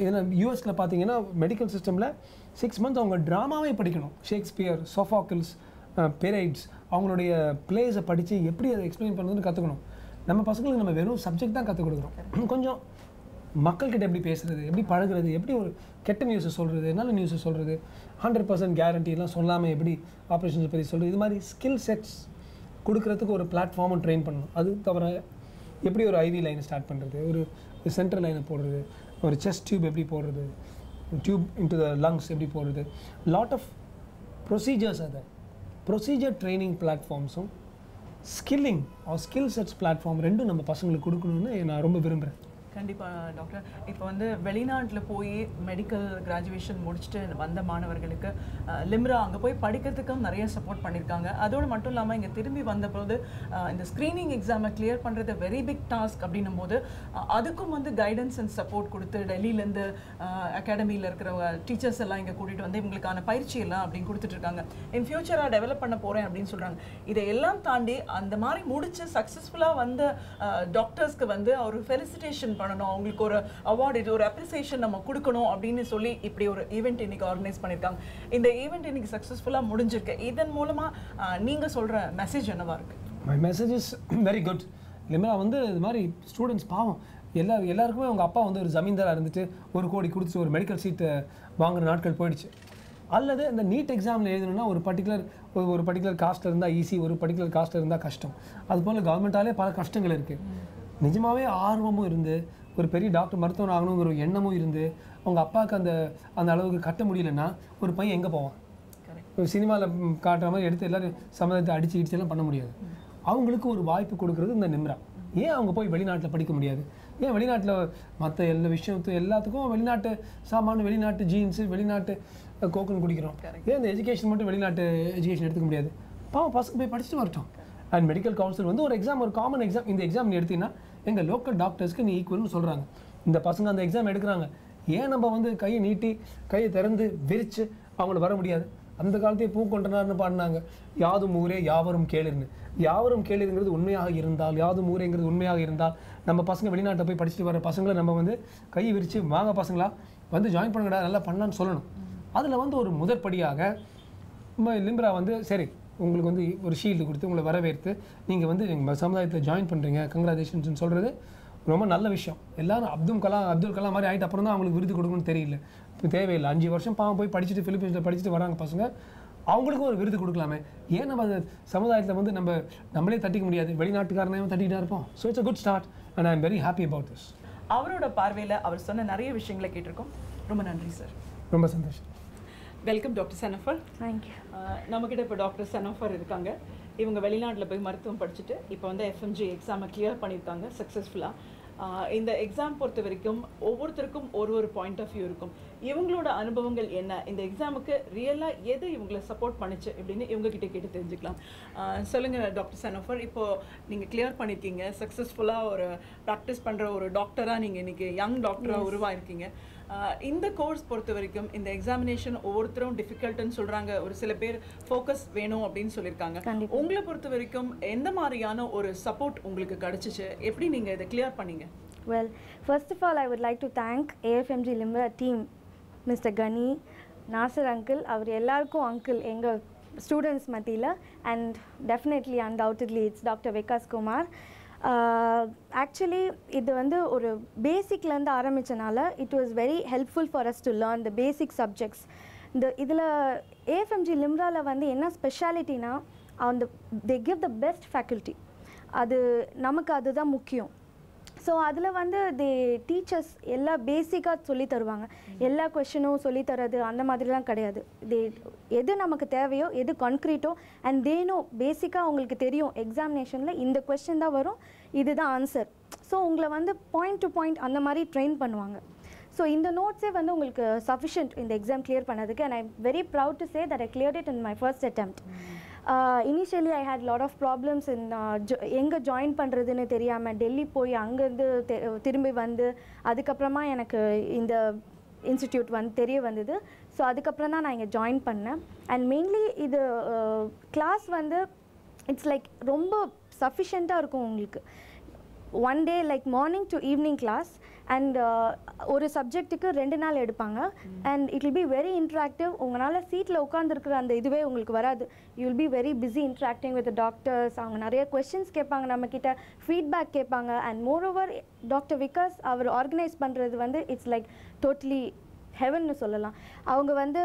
ஏன்னா யூஎஸில் பார்த்தீங்கன்னா மெடிக்கல் சிஸ்டமில் சிக்ஸ் மந்த்ஸ் அவங்க ட்ராமாவே படிக்கணும் ஷேக்ஸ்பியர் சோஃபாக்கிள்ஸ் பெரைட்ஸ் அவங்களுடைய பிளேஸை படித்து எப்படி அதை எக்ஸ்பிளைன் பண்ணுறதுன்னு கற்றுக்கணும் நம்ம பசங்களுக்கு நம்ம வெறும் சப்ஜெக்ட் தான் கற்றுக் கொடுக்குறோம் கொஞ்சம் மக்கள்கிட்ட எப்படி பேசுகிறது எப்படி பழகிறது எப்படி ஒரு கெட்ட நியூஸை சொல்கிறது நல்ல நியூஸை சொல்கிறது ஹண்ட்ரட் பர்சன்ட் கேரண்டிலாம் சொல்லாமல் எப்படி ஆப்ரேஷன்ஸ் பற்றி சொல்கிறது இது மாதிரி ஸ்கில் செட்ஸ் கொடுக்குறதுக்கு ஒரு பிளாட்ஃபார்மும் ட்ரெயின் பண்ணணும் அது தவிர எப்படி ஒரு ஐவி லைனை ஸ்டார்ட் பண்ணுறது ஒரு சென்ட்ரல் லைனை போடுறது ஒரு செஸ்ட் டியூப் எப்படி போடுறது டியூப் இன்டு த லங்ஸ் எப்படி போடுறது லாட் ஆஃப் ப்ரொசீஜர்ஸ் அதை ப்ரொசீஜர் ட்ரைனிங் பிளாட்ஃபார்ம்ஸும் skilling or skill sets platform ரெண்டும் நம்ம பசங்களுக்கு கொடுக்கணுன்னு நான் ரொம்ப விரும்புகிறேன் கண்டிப்பாக டாக்டர் இப்போ வந்து வெளிநாட்டில் போய் மெடிக்கல் கிராஜுவேஷன் முடிச்சுட்டு வந்த மாணவர்களுக்கு லிம்ரா அங்கே போய் படிக்கிறதுக்கும் நிறைய சப்போர்ட் பண்ணியிருக்காங்க அதோடு மட்டும் இல்லாமல் இங்கே திரும்பி வந்தபோது இந்த ஸ்க்ரீனிங் எக்ஸாமை கிளியர் பண்ணுறது வெரி பிக் டாஸ்க் அப்படின்னும் போது அதுக்கும் வந்து கைடன்ஸ் அண்ட் சப்போர்ட் கொடுத்து டெல்லியிலேருந்து அகாடமியில் இருக்கிற டீச்சர்ஸ் எல்லாம் இங்கே கூட்டிகிட்டு வந்து இவங்களுக்கான பயிற்சி எல்லாம் அப்படின்னு கொடுத்துட்ருக்காங்க இன் ஃபியூச்சராக டெவலப் பண்ண போகிறேன் அப்படின்னு சொல்கிறாங்க இதை எல்லாம் தாண்டி அந்த மாதிரி முடித்து சக்ஸஸ்ஃபுல்லாக வந்த டாக்டர்ஸ்க்கு வந்து அவர் ஃபெலிசிட்டேஷன் பண்ண பண்ணணும் அவங்களுக்கு ஒரு அவார்டு இது ஒரு அப்ரிசியேஷன் நம்ம கொடுக்கணும் அப்படின்னு சொல்லி இப்படி ஒரு ஈவெண்ட் இன்னைக்கு ஆர்கனைஸ் பண்ணியிருக்காங்க இந்த ஈவெண்ட் இன்னைக்கு சக்ஸஸ்ஃபுல்லாக முடிஞ்சிருக்கு இதன் மூலமாக நீங்கள் சொல்கிற மெசேஜ் என்னவாக இருக்குது [CLEARS THROAT] my message is very good இல்லைமே வந்து இது மாதிரி ஸ்டூடெண்ட்ஸ் பாவம் எல்லா எல்லாருக்குமே அவங்க அப்பா வந்து ஒரு ஜமீன்தாராக இருந்துட்டு ஒரு கோடி கொடுத்து ஒரு மெடிக்கல் சீட்டு வாங்குற நாட்கள் போயிடுச்சு அல்லது இந்த நீட் எக்ஸாமில் எழுதணும்னா ஒரு பர்டிகுலர் ஒரு பர்டிகுலர் காஸ்ட்டில் இருந்தால் ஈஸி ஒரு பர்டிகுலர் காஸ்ட்டில் இருந்தால் கஷ்டம் அது போல் கவர்மெண்ட்டாலே பல கஷ்டங்கள் இருக்குது நிஜமாகவே ஆர்வமும் இருந்து ஒரு பெரிய டாக்டர் மருத்துவன் ஆகணுங்கிற ஒரு எண்ணமும் இருந்து அவங்க அப்பாவுக்கு அந்த அந்த அளவுக்கு கட்ட முடியலன்னா ஒரு பையன் எங்கே போவான் ஒரு சினிமாவில் காட்டுற மாதிரி எடுத்து எல்லோரும் சம்மதத்தை அடிச்சு இடிச்செல்லாம் பண்ண முடியாது அவங்களுக்கு ஒரு வாய்ப்பு கொடுக்குறது இந்த நிம்ரா ஏன் அவங்க போய் வெளிநாட்டில் படிக்க முடியாது ஏன் வெளிநாட்டில் மற்ற எல்லா விஷயத்தும் எல்லாத்துக்கும் வெளிநாட்டு சாமான வெளிநாட்டு ஜீன்ஸு வெளிநாட்டு கோக்கன் குடிக்கிறோம் ஏன் இந்த எஜுகேஷன் மட்டும் வெளிநாட்டு எஜுகேஷன் எடுத்துக்க முடியாது பாவம் பசங்க போய் படிச்சுட்டு வரட்டும் அண்ட் மெடிக்கல் கவுன்சில் வந்து ஒரு எக்ஸாம் ஒரு காமன் எக்ஸாம் இந்த எக்ஸாம் நீ எடுத்தீங்கன்னா எங்கள் லோக்கல் டாக்டர்ஸ்க்கு நீ ஈக்குவல்னு சொல்கிறாங்க இந்த பசங்க அந்த எக்ஸாம் எடுக்கிறாங்க ஏன் நம்ம வந்து கையை நீட்டி கையை திறந்து விரித்து அவங்கள வர முடியாது அந்த காலத்தையே கொண்டனார்னு பாடினாங்க யாதும் ஊரே யாவரும் கேளுன்னு யாவரும் கேளுங்கிறது உண்மையாக இருந்தால் யாதும் ஊரேங்கிறது உண்மையாக இருந்தால் நம்ம பசங்க வெளிநாட்டை போய் படிச்சுட்டு வர பசங்களை நம்ம வந்து கை விரித்து வாங்க பசங்களா வந்து ஜாயின் பண்ணுங்கடா நல்லா பண்ணலான்னு சொல்லணும் அதில் வந்து ஒரு முதற்படியாக லிம்ப்ரா வந்து சரி உங்களுக்கு வந்து ஒரு ஷீல்டு கொடுத்து உங்களை வரவேற்று நீங்கள் வந்து எங்கள் சமுதாயத்தில் ஜாயின் பண்ணுறீங்க கங்க்ராச்சுலேஷன்ஸ்னு சொல்கிறது ரொம்ப நல்ல விஷயம் எல்லாரும் அப்துல் கலாம் அப்துல் கலாம் மாதிரி ஆகிட்டு அப்புறம் தான் அவங்களுக்கு விருது கொடுக்கணும்னு தெரியல இப்போ தேவையில்லை அஞ்சு வருஷம் பாவம் போய் படிச்சுட்டு ஃபிலிப்பீன்ஸில் படிச்சுட்டு வராங்க பசங்க அவங்களுக்கும் ஒரு விருது கொடுக்கலாமே ஏன் நம்ம சமுதாயத்தில் வந்து நம்ம நம்மளே தட்டிக்க முடியாது வெளிநாட்டுக்காரனையும் தட்டிக்கிட்டா இருப்போம் so it's a good start and I'm very happy about this அவரோட பார்வையில் அவர் சொன்ன நிறைய விஷயங்களை கேட்டிருக்கோம் ரொம்ப நன்றி சார் ரொம்ப சந்தோஷம் வெல்கம் டாக்டர் சனஃபர் தேங்க்யூ நம்மக்கிட்ட இப்போ டாக்டர் சனஃபர் இருக்காங்க இவங்க வெளிநாட்டில் போய் மருத்துவம் படிச்சுட்டு இப்போ வந்து எஃப்எம்ஜி எக்ஸாமை கிளியர் பண்ணியிருக்காங்க சக்ஸஸ்ஃபுல்லாக இந்த எக்ஸாம் பொறுத்த வரைக்கும் ஒவ்வொருத்தருக்கும் ஒரு ஒரு பாயிண்ட் ஆஃப் வியூ இருக்கும் இவங்களோட அனுபவங்கள் என்ன இந்த எக்ஸாமுக்கு ரியலாக எது இவங்களை சப்போர்ட் பண்ணிச்சு அப்படின்னு இவங்ககிட்ட கேட்டு தெரிஞ்சுக்கலாம் சொல்லுங்கள் டாக்டர் சனோஃபர் இப்போது நீங்கள் கிளியர் பண்ணியிருக்கீங்க சக்ஸஸ்ஃபுல்லாக ஒரு ப்ராக்டிஸ் பண்ணுற ஒரு டாக்டராக நீங்கள் இன்றைக்கி யங் டாக்டராக உருவாயிருக்கீங்க இந்த கோர்ஸ் பொறுத்த வரைக்கும் இந்த எக்ஸாமினேஷன் ஒவ்வொருத்தரும் டிஃபிகல்ட்டுன்னு சொல்கிறாங்க ஒரு சில பேர் ஃபோக்கஸ் வேணும் அப்படின்னு சொல்லியிருக்காங்க உங்களை பொறுத்த வரைக்கும் எந்த மாதிரியான ஒரு சப்போர்ட் உங்களுக்கு கிடச்சிச்சு எப்படி நீங்கள் இதை கிளியர் பண்ணீங்க well first of all I would like to thank AFMG Limra team mister Kani Nasar uncle அவர் எல்லாருக்கும் அங்கிள் எங்கள் ஸ்டூடெண்ட்ஸ் மத்தியில் and definitely undoubtedly it's doctor Vikas Kumar actually uh, இது வந்து ஒரு பேசிக்லேருந்து ஆரம்பித்தனால it was very helpful for us to learn the basic subjects இந்த இதில் ஏஎஃப்எம்ஜி லிம்ராவில் வந்து என்ன ஸ்பெஷாலிட்டினா அந்த they give the best faculty அது நமக்கு அதுதான் முக்கியம் ஸோ அதில் வந்து தி டீச்சர்ஸ் எல்லா பேசிக்காக சொல்லி தருவாங்க எல்லா கொஷினும் சொல்லி தரது அந்த மாதிரிலாம் கிடையாது தே எது நமக்கு தேவையோ எது கான்க்ரீட்டோ அண்ட் தேனோ பேசிக்காக அவங்களுக்கு தெரியும் எக்ஸாமினேஷனில் இந்த கொஷின் தான் வரும் இதுதான் ஆன்சர் ஸோ உங்களை வந்து பாயிண்ட் டு பாயிண்ட் அந்த மாதிரி ட்ரெயின் பண்ணுவாங்க ஸோ இந்த நோட்ஸே வந்து உங்களுக்கு சஃபிஷியன்ட் இந்த எக்ஸாம் கிளியர் பண்ணதுக்கு and I very proud to say that I clear it in my first attempt initially I had lot of problems in எங்கே ஜாயின் பண்ணுறதுன்னு தெரியாமல் டெல்லி போய் அங்கேருந்து திரும்பி வந்து அதுக்கப்புறமா எனக்கு இந்த இன்ஸ்டிடியூட் வந்து தெரிய வந்தது ஸோ அதுக்கப்புறம் தான் நான் இங்கே ஜாயின் பண்ணேன் அண்ட் மெயின்லி இது கிளாஸ் வந்து இட்ஸ் லைக் ரொம்ப சஃபிஷியண்ட்டாக இருக்கும் உங்களுக்கு one day like morning to evening class and uh, ஒரு சப்ஜெக்ட்டுக்கு ரெண்டு நாள் எடுப்பாங்க and it will be very interactive உங்களால் சீட்டில் உட்காந்துருக்கிற அந்த இதுவே உங்களுக்கு வராது you will be very busy interacting with doctors அவங்க நிறைய கொஷின்ஸ் கேட்பாங்க நம்மக்கிட்ட ஃபீட்பேக் கேட்பாங்க and moreover doctor Vikas அவர் ஆர்கனைஸ் பண்ணுறது வந்து இட்ஸ் லைக் டோட்லி ஹெவன்னு சொல்லலாம் அவங்க வந்து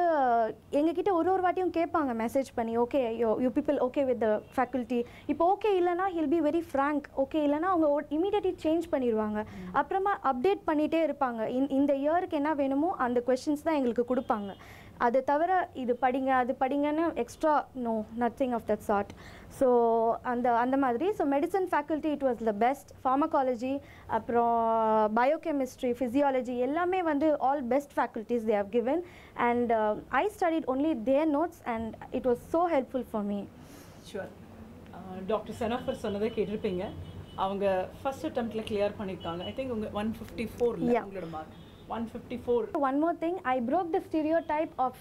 எங்ககிட்ட ஒரு ஒரு வாட்டியும் கேட்பாங்க மெசேஜ் பண்ணி okay yo you people okay with the faculty இப்போ ஓகே இல்லைனா he'll be very frank okay இல்லைனா அவங்க இமீடியட்லி சேஞ்ச் பண்ணிடுவாங்க அப்புறமா அப்டேட் பண்ணிகிட்டே இருப்பாங்க இந்த இயருக்கு என்ன வேணுமோ அந்த கொஷின்ஸ் தான் எங்களுக்கு கொடுப்பாங்க அது தவிர இது படிங்க அது படிங்கன்னு extra no nothing of that sort so அந்த அந்த மாதிரி so medicine faculty it was the best pharmacology அப்புறம் பயோகெமிஸ்ட்ரி ஃபிசியாலஜி எல்லாமே வந்து all best faculties they have given and I studied only their notes and it was so helpful for me sure doctor செனாஃபர் சொன்னதை கேட்டிருப்பீங்க அவங்க ஃபஸ்ட் அட்டம்ப்டில் கிளியர் பண்ணியிருக்காங்க ஐ திங்க் உங்கள் ஒன் ஃபிஃப்டி ஃபோர் உங்களோட mark 154. One more thing, I broke the stereotype of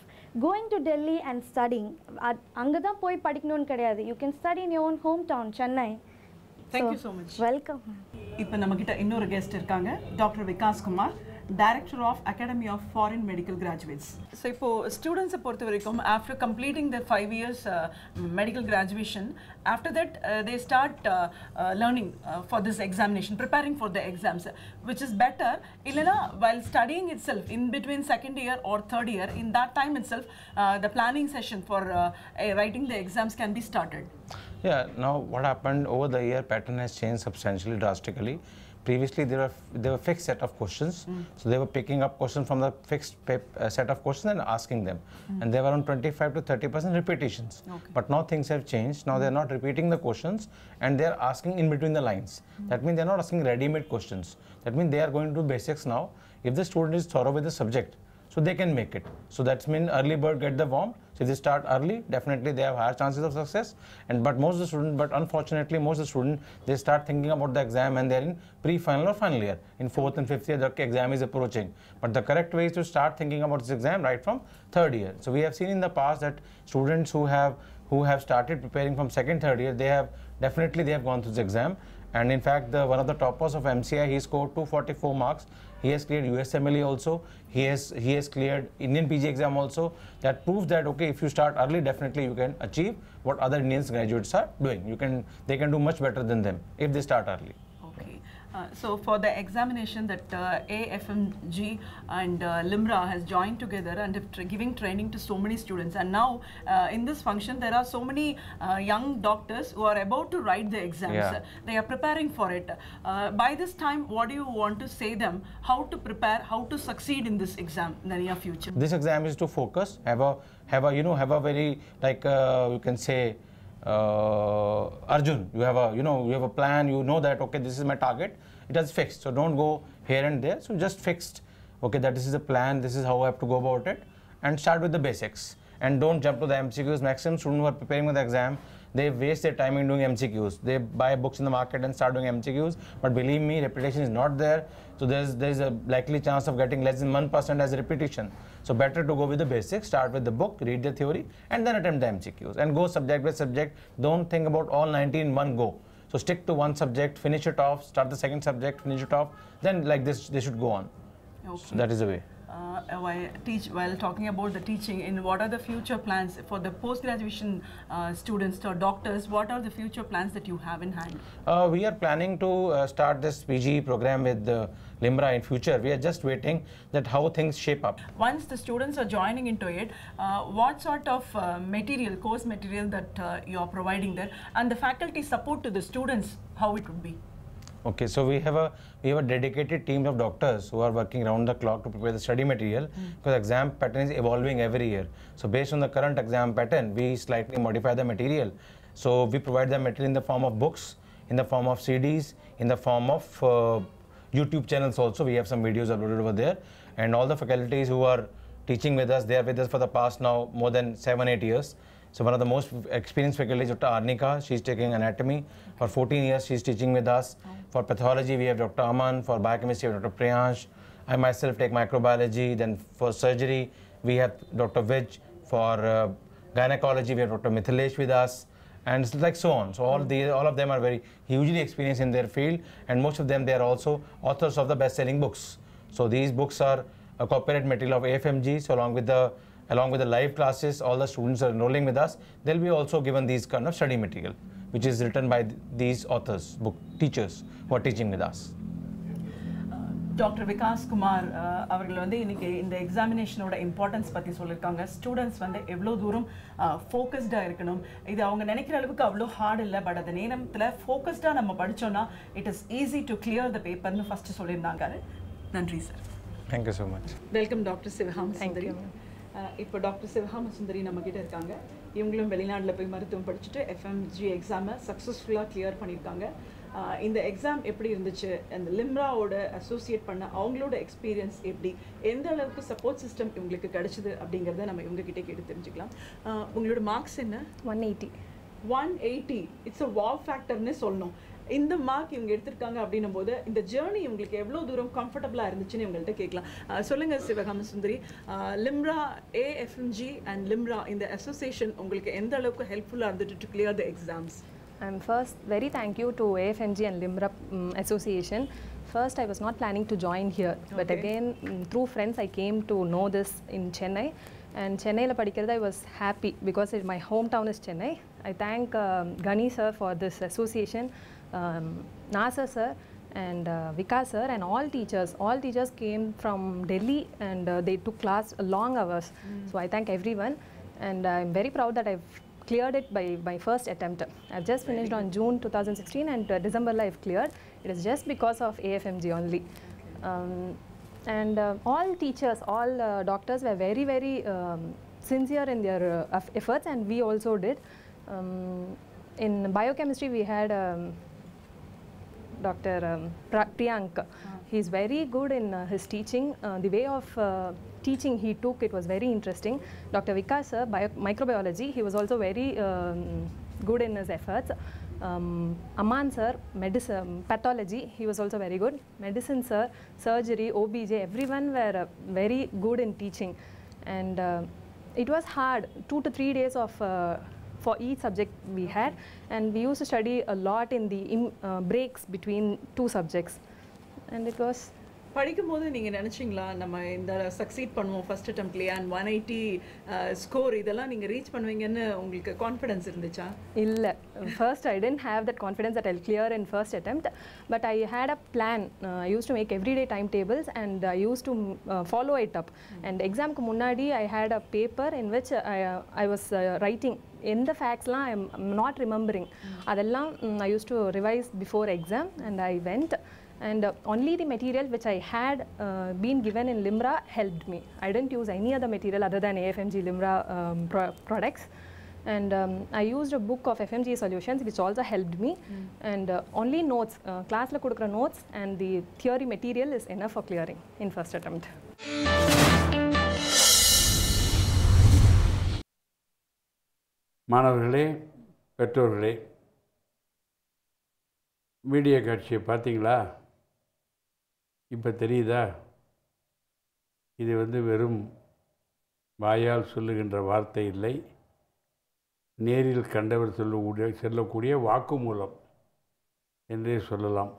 going to Delhi and studying. அங்கே தான் போய் படிக்கணும்னு கிடையாது you can study in your own hometown Chennai thank you so much welcome இப்போ நம்மக்கிட்ட இன்னொரு கெஸ்ட் இருக்காங்க doctor Vikas Kumar director of academy of foreign medical graduates so for students after completing their five years uh, medical graduation after that uh, they start uh, learning for this examination preparing for the exams which is better Ilana, while studying itself in between second year or third year in that time itself the planning session for writing the exams can be started yeah now what happened over the year pattern has changed substantially drastically previously there were there were fixed set of questions mm. so they were picking up questions from the fixed uh, set of questions and asking them mm. and they were on 25 to 30 percent repetitions okay. but now things have changed now mm. they're not repeating the questions and they're asking in between the lines hmm. that means they're not asking ready-made questions that means they are going to basics now if the student is thorough with the subject so they can make it so that's mean early bird get the worm so if they start early, definitely they have higher chances of success. And but most of the students, but unfortunately, most of the students they start thinking about the exam and they're in pre-final or final year. In fourth and fifth year, the exam is approaching. But the correct way is to start thinking about this exam right from third year. So we have seen in the past that students who have who have started preparing from second, third year, they have definitely they have gone through this exam. And in fact, the one of the toppers of MCI, he scored 244 marks he has cleared USMLE also. He has he has cleared Indian PG exam also. That proves that okay, if you start early, definitely you can achieve what other Indians graduates are doing. You can they can do much better than them if they start early. Uh, so for the examination that uh, AFMG and uh, LIMRA has joined together and tra giving training to so many students and now uh, in this function there are so many uh, young doctors who are about to write the exams. Yeah. They are preparing for it. by this time what do you want to say them how to prepare how to succeed in this exam in the near future? This exam is to focus have a have a you know have a very like you can say uh, Arjun, you have a you know you have a plan. You know that okay, this is my target. It is fixed, so don't go here and there. So just fixed. Okay, that this is the plan. This is how I have to go about it, and start with the basics. And don't jump to the MCQs. Maximum students who are preparing for the exam they waste their time in doing MCQs. They buy books in the market and start doing MCQs. But believe me, repetition is not there. So there's there's a likely chance of getting less than one percent as repetition. So better to go with the basics. Start with the book, read the theory, and then attempt the MCQs. And go subject by subject. Don't think about all 19 in one go. So stick to one subject, finish it off. Start the second subject, finish it off. Then like this, they should go on. Okay. So that is the way uh, while, oh, teach, while talking about the teaching in what are the future plans for the post-graduation uh, students or doctors, what are the future plans that you have in hand? Uh, we are planning to uh, start this PG program with uh, Limbra in future. We are just waiting that how things shape up. Once the students are joining into it, uh, what sort of material, course material that you are providing there and the faculty support to the students, how it would be? Okay, so we have a we have a dedicated team of doctors who are working round the clock to prepare the study material mm. because exam pattern is evolving every year. So based on the current exam pattern, we slightly modify the material. So we provide the material in the form of books, in the form of CDs, in the form of uh, YouTube channels also. We have some videos uploaded over there, and all the faculties who are teaching with us, they are with us for the past now more than seven eight years. So one of the most experienced faculty is Dr. Arnika. She's taking anatomy. For 14 years, she's teaching with us. For pathology, we have Dr. Aman. For biochemistry, we have Dr. Priyansh. I myself take microbiology. Then for surgery, we have Dr. Vij. For uh, gynecology, we have Dr. Mithilesh with us. And like so on. So all these, all of them are very hugely experienced in their field, and most of them they are also authors of the best-selling books. So these books are a corporate material of AFMG, so along with the along with the live classes, all the students are enrolling with us, they'll be also given these kind of study material, which is written by th these authors, book teachers who are teaching with us. Doctor Vikas Kumar அவர்கள் வந்து இன்னைக்கு இந்த எக்ஸாமினேஷனோட இம்பார்ட்டன்ஸ் பற்றி சொல்லியிருக்காங்க ஸ்டூடெண்ட்ஸ் வந்து எவ்வளோ தூரம் ஃபோக்கஸ்டாக uh, இருக்கணும் இது அவங்க நினைக்கிற அளவுக்கு அவ்வளோ ஹார்ட் இல்லை பட் அது நேரத்தில் ஃபோக்கஸ்டாக நம்ம படித்தோன்னா it is easy to clear the பேப்பர்னு ஃபஸ்ட்டு சொல்லியிருந்தாங்க நன்றி sir thank you so much welcome doctor Sivakam thank you இப்போ டாக்டர் நம்ம கிட்ட இருக்காங்க இவங்களும் வெளிநாட்டில் போய் மருத்துவம் படிச்சுட்டு எஃப்எம்ஜி எக்ஸாமை சக்ஸஸ்ஃபுல்லாக கிளியர் பண்ணியிருக்காங்க இந்த எக்ஸாம் எப்படி இருந்துச்சு அந்த லிம்ராவோட அசோசியேட் பண்ண அவங்களோட எக்ஸ்பீரியன்ஸ் எப்படி எந்த அளவுக்கு சப்போர்ட் சிஸ்டம் இவங்களுக்கு கிடைச்சிது அப்படிங்கிறத நம்ம இவங்க கிட்டே கேட்டு தெரிஞ்சுக்கலாம் உங்களோட மார்க்ஸ் என்ன one eighty one eighty it's a wow ஃபேக்டர்னே சொல்லணும் இந்த மார்க் இவங்க எடுத்திருக்காங்க அப்படின்னும் போது இந்த ஜேர்னி உங்களுக்கு எவ்வளோ தூரம் கம்ஃபர்டபுளாக இருந்துச்சுன்னு இவங்கள்ட்ட கேட்கலாம் சொல்லுங்க சிவகாம சுந்தரி லிம்ரா ஏஎஃப்எம்ஜி அண்ட் லிம்ரா இந்த அசோசியேஷன் உங்களுக்கு எந்த அளவுக்கு ஹெல்ப்ஃபுல்லாக இருந்துட்டு clear the exams I'm first very thank you to AFMG and Limra association first I was not planning to join here but again through friends I came to know this in Chennai and சென்னையில் படிக்கிறது I was happy because it my hometown is Chennai I thank Kani sir for this association um, Nasa sir and uh, Vikas sir and all teachers. All teachers came from Delhi and uh, they took class long hours. Mm. So I thank everyone and I'm very proud that I've cleared it by my first attempt. I've just finished on June 2016 and uh, December I've cleared. It is just because of AFMG only. Um, and uh, all teachers, all uh, doctors were very, very um, sincere in their uh, efforts and we also did. Um, in biochemistry, we had um, Dr. Um, Priyank. Uh ah. -huh. He's very good in uh, his teaching. Uh, the way of uh, teaching he took, it was very interesting. Dr. Vikas, sir, microbiology, he was also very um, good in his efforts. Um, Aman sir, medicine, um, pathology, he was also very good. Medicine sir, surgery, OBJ, everyone were uh, very good in teaching. And uh, it was hard, two to three days of for each subject we okay. had. And we used to study a lot in the uh, breaks between two subjects. And it was படிக்கும்போது நீங்கள் நினச்சிங்களா நம்ம இந்த சக்சீட் பண்ணுவோம் ஃபர்ஸ்ட் அட்டம்ப்ட்லேயே அண்ட் ஒன் எயிட்டி ஸ்கோர் இதெல்லாம் நீங்கள் ரீச் பண்ணுவீங்கன்னு உங்களுக்கு கான்ஃபிடன்ஸ் இருந்துச்சா இல்லை first I didn't have that confidence at I clear in first attempt but I had a plan use to make everyday time tables and I use to follow it up and எக்ஸாமுக்கு முன்னாடி I had a paper in which I was writing எந்த ஃபேக்ட்ஸ்லாம் ஐ எம் நாட் ரிமெம்பரிங் அதெல்லாம் I use to revise before exam and I went and uh, only the material which I had uh, been given in Limra helped me. I didn't use any other material other than AFMG Limra um, pro products. And um, I used a book of FMG solutions which also helped me. Mm. And uh, only notes, class la kudukra notes and the theory material is enough for clearing in first attempt. மாணவர்களே பெற்றோர்களே media காட்சியை பார்த்தீங்களா இப்போ தெரியுதா இது வந்து வெறும் வாயால் சொல்லுகின்ற வார்த்தை இல்லை நேரில் கண்டவர் சொல்லக்கூடிய செல்லக்கூடிய வாக்குமூலம் என்றே சொல்லலாம்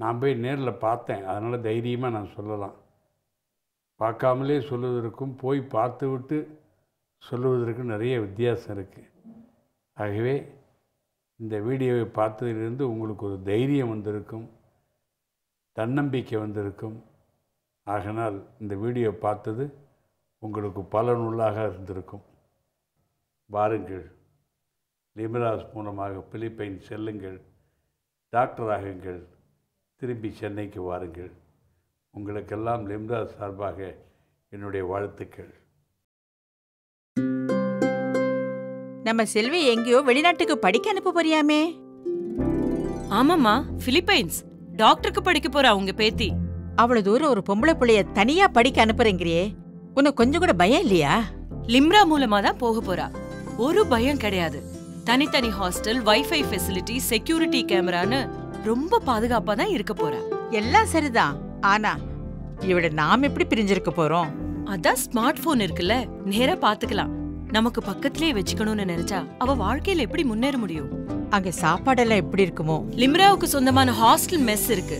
நான் போய் நேரில் பார்த்தேன் அதனால் தைரியமாக நான் சொல்லலாம் பார்க்காமலே சொல்லுவதற்கும் போய் பார்த்துவிட்டு சொல்லுவதற்கும் நிறைய வித்தியாசம் இருக்குது ஆகவே இந்த வீடியோவை பார்த்ததிலிருந்து உங்களுக்கு ஒரு தைரியம் வந்திருக்கும் தன்னம்பிக்கை வந்திருக்கும் ஆகினால் இந்த வீடியோ பார்த்தது உங்களுக்கு பலனுள்ளாக இருந்திருக்கும் வாருங்கள் லிமராஸ் மூலமாக பிலிப்பைன் செல்லுங்கள் டாக்டர் ஆகுங்கள் திரும்பி சென்னைக்கு வாருங்கள் உங்களுக்கெல்லாம் லிம்ராஸ் சார்பாக என்னுடைய வாழ்த்துக்கள் நம்ம செல்வி எங்கேயோ வெளிநாட்டுக்கு படிக்க அனுப்ப போறியாமே ஆமாம்மா பிலிப்பைன்ஸ் டாக்டருக்கு படிக்க போறா உங்க பேத்தி அவ்வளவு தூரம் ஒரு பொம்பளை பிள்ளைய தனியா படிக்க அனுப்புறேங்கிறியே உனக்கு கொஞ்சம் கூட பயம் இல்லையா லிம்ரா மூலமா தான் போக போறா ஒரு பயம் கிடையாது தனித்தனி ஹாஸ்டல் வைஃபை ஃபெசிலிட்டி செக்யூரிட்டி கேமரான்னு ரொம்ப பாதுகாப்பா தான் இருக்க போற எல்லாம் சரிதான் ஆனா இவட நாம் எப்படி பிரிஞ்சிருக்க போறோம் அதான் ஸ்மார்ட் போன் இருக்குல்ல நேரா பாத்துக்கலாம் நமக்கு பக்கத்திலேயே வச்சுக்கணும்னு நினைச்சா அவ வாழ்க்கையில எப்படி முன்னேற முடியும் அங்க சாப்பாடெல்லாம் எப்படி இருக்குமோ லிம்ராவுக்கு சொந்தமான ஹாஸ்டல் மெஸ் இருக்கு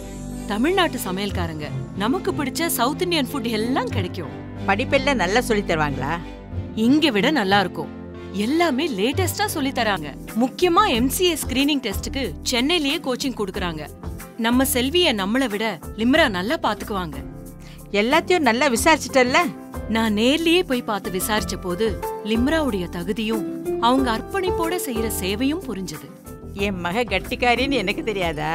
தமிழ்நாட்டு சமையல்காரங்க நமக்கு பிடிச்ச சவுத் இந்தியன் ஃபுட் எல்லாம் கிடைக்கும் படிப்பெல்லாம் நல்லா சொல்லி தருவாங்களா இங்க விட நல்லா இருக்கும் எல்லாமே லேட்டஸ்டா சொல்லி தராங்க முக்கியமா எம்சிஏ ஸ்கிரீனிங் டெஸ்ட்டுக்கு சென்னையிலேயே கோச்சிங் கொடுக்கறாங்க நம்ம செல்வியை நம்மளை விட லிம்ரா நல்லா பாத்துக்குவாங்க எல்லாத்தையும் நல்லா விசாரிச்சிட்டல்ல நான் நேர்லயே போய் பார்த்து விசாரிச்ச போது லிம்ராவுடைய தகுதியும் அவங்க அர்ப்பணிப்போட செய்யற சேவையும் புரிஞ்சது என் மக கட்டிக்காரின்னு எனக்கு தெரியாதா